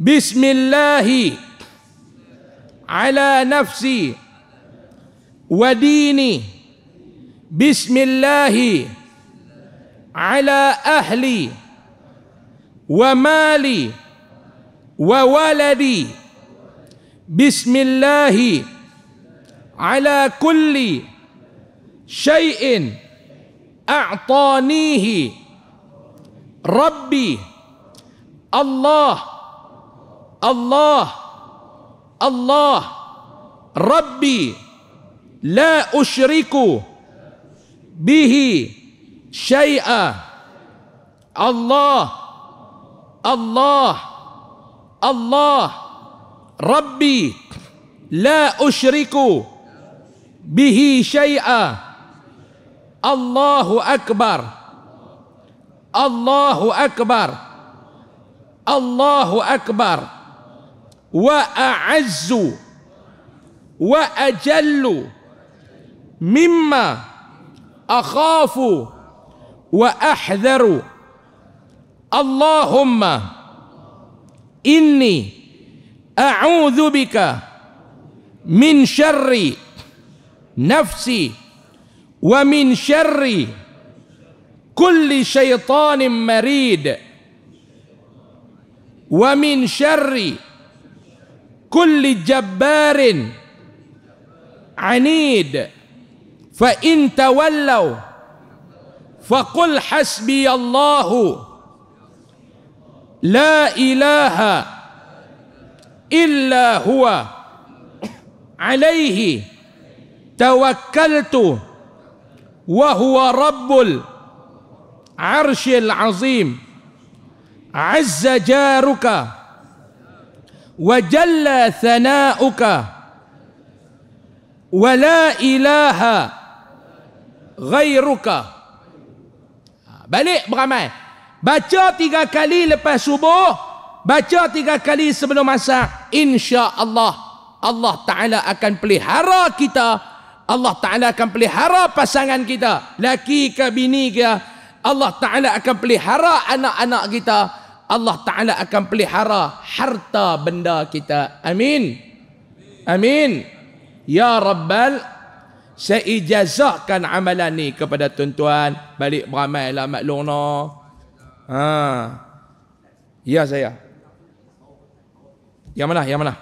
بسم الله على نفسي وديني بسم الله على اهلي ومالي وولدي بسم الله على كل شيء أعطانيه ربي الله الله الله ربي لا أشرك به شيئا الله الله الله ربي لا أشرك به شيئا الله أكبر الله أكبر الله أكبر وأعز وأجل مما أخاف وأحذر اللهم إني أعوذ بك من شر نفسي ومن شر كل شيطان مريد ومن شر كل جبار عنيد فإن تولوا فقل حسبي الله لا إله إلا هو عليه توكلت wa huwa rabbul arshil azim azza jaruka wa jalla thana'uka wa la ilaha ghairuka balik beramai baca tiga kali lepas subuh baca tiga kali sebelum masa. insya-Allah Allah Ta'ala akan pelihara kita Allah Ta'ala akan pelihara pasangan kita. Laki ke bini ke. Allah Ta'ala akan pelihara anak-anak kita. Allah Ta'ala akan pelihara harta benda kita. Amin. Amin. Ya Rabbal. Saya ijazahkan amalan ni kepada tuan-tuan. Balik beramailah maklumna. Ha. Ya saya. Yang mana? Yang mana?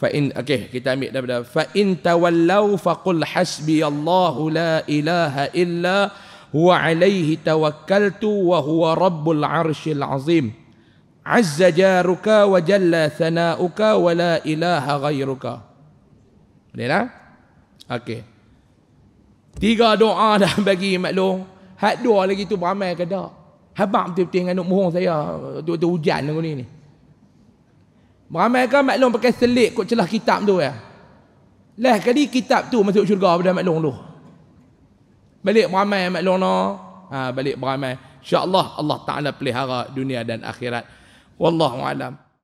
fa in okey kita ambil daripada fa in tawallau faqul hasbiyallahu la ilaha illa huwa alaihi tawakkaltu wa huwa rabbul arshil azim azza jaruka wa jalla thanauka wa la ilaha ghairuka boleh lah okey tiga doa dah [laughs] bagi maklum hak dua lagi tu beramai ke tak habaq betul-betul dengan nak mohon saya tu hujan aku ni ni Ramai kan maklum pakai selit kot celah kitab tu ya. Lah kali kitab tu masuk syurga pada maklum tu. Balik beramai maklum no. Ha, balik beramai. InsyaAllah Allah Ta'ala pelihara dunia dan akhirat. Wallahu'alam.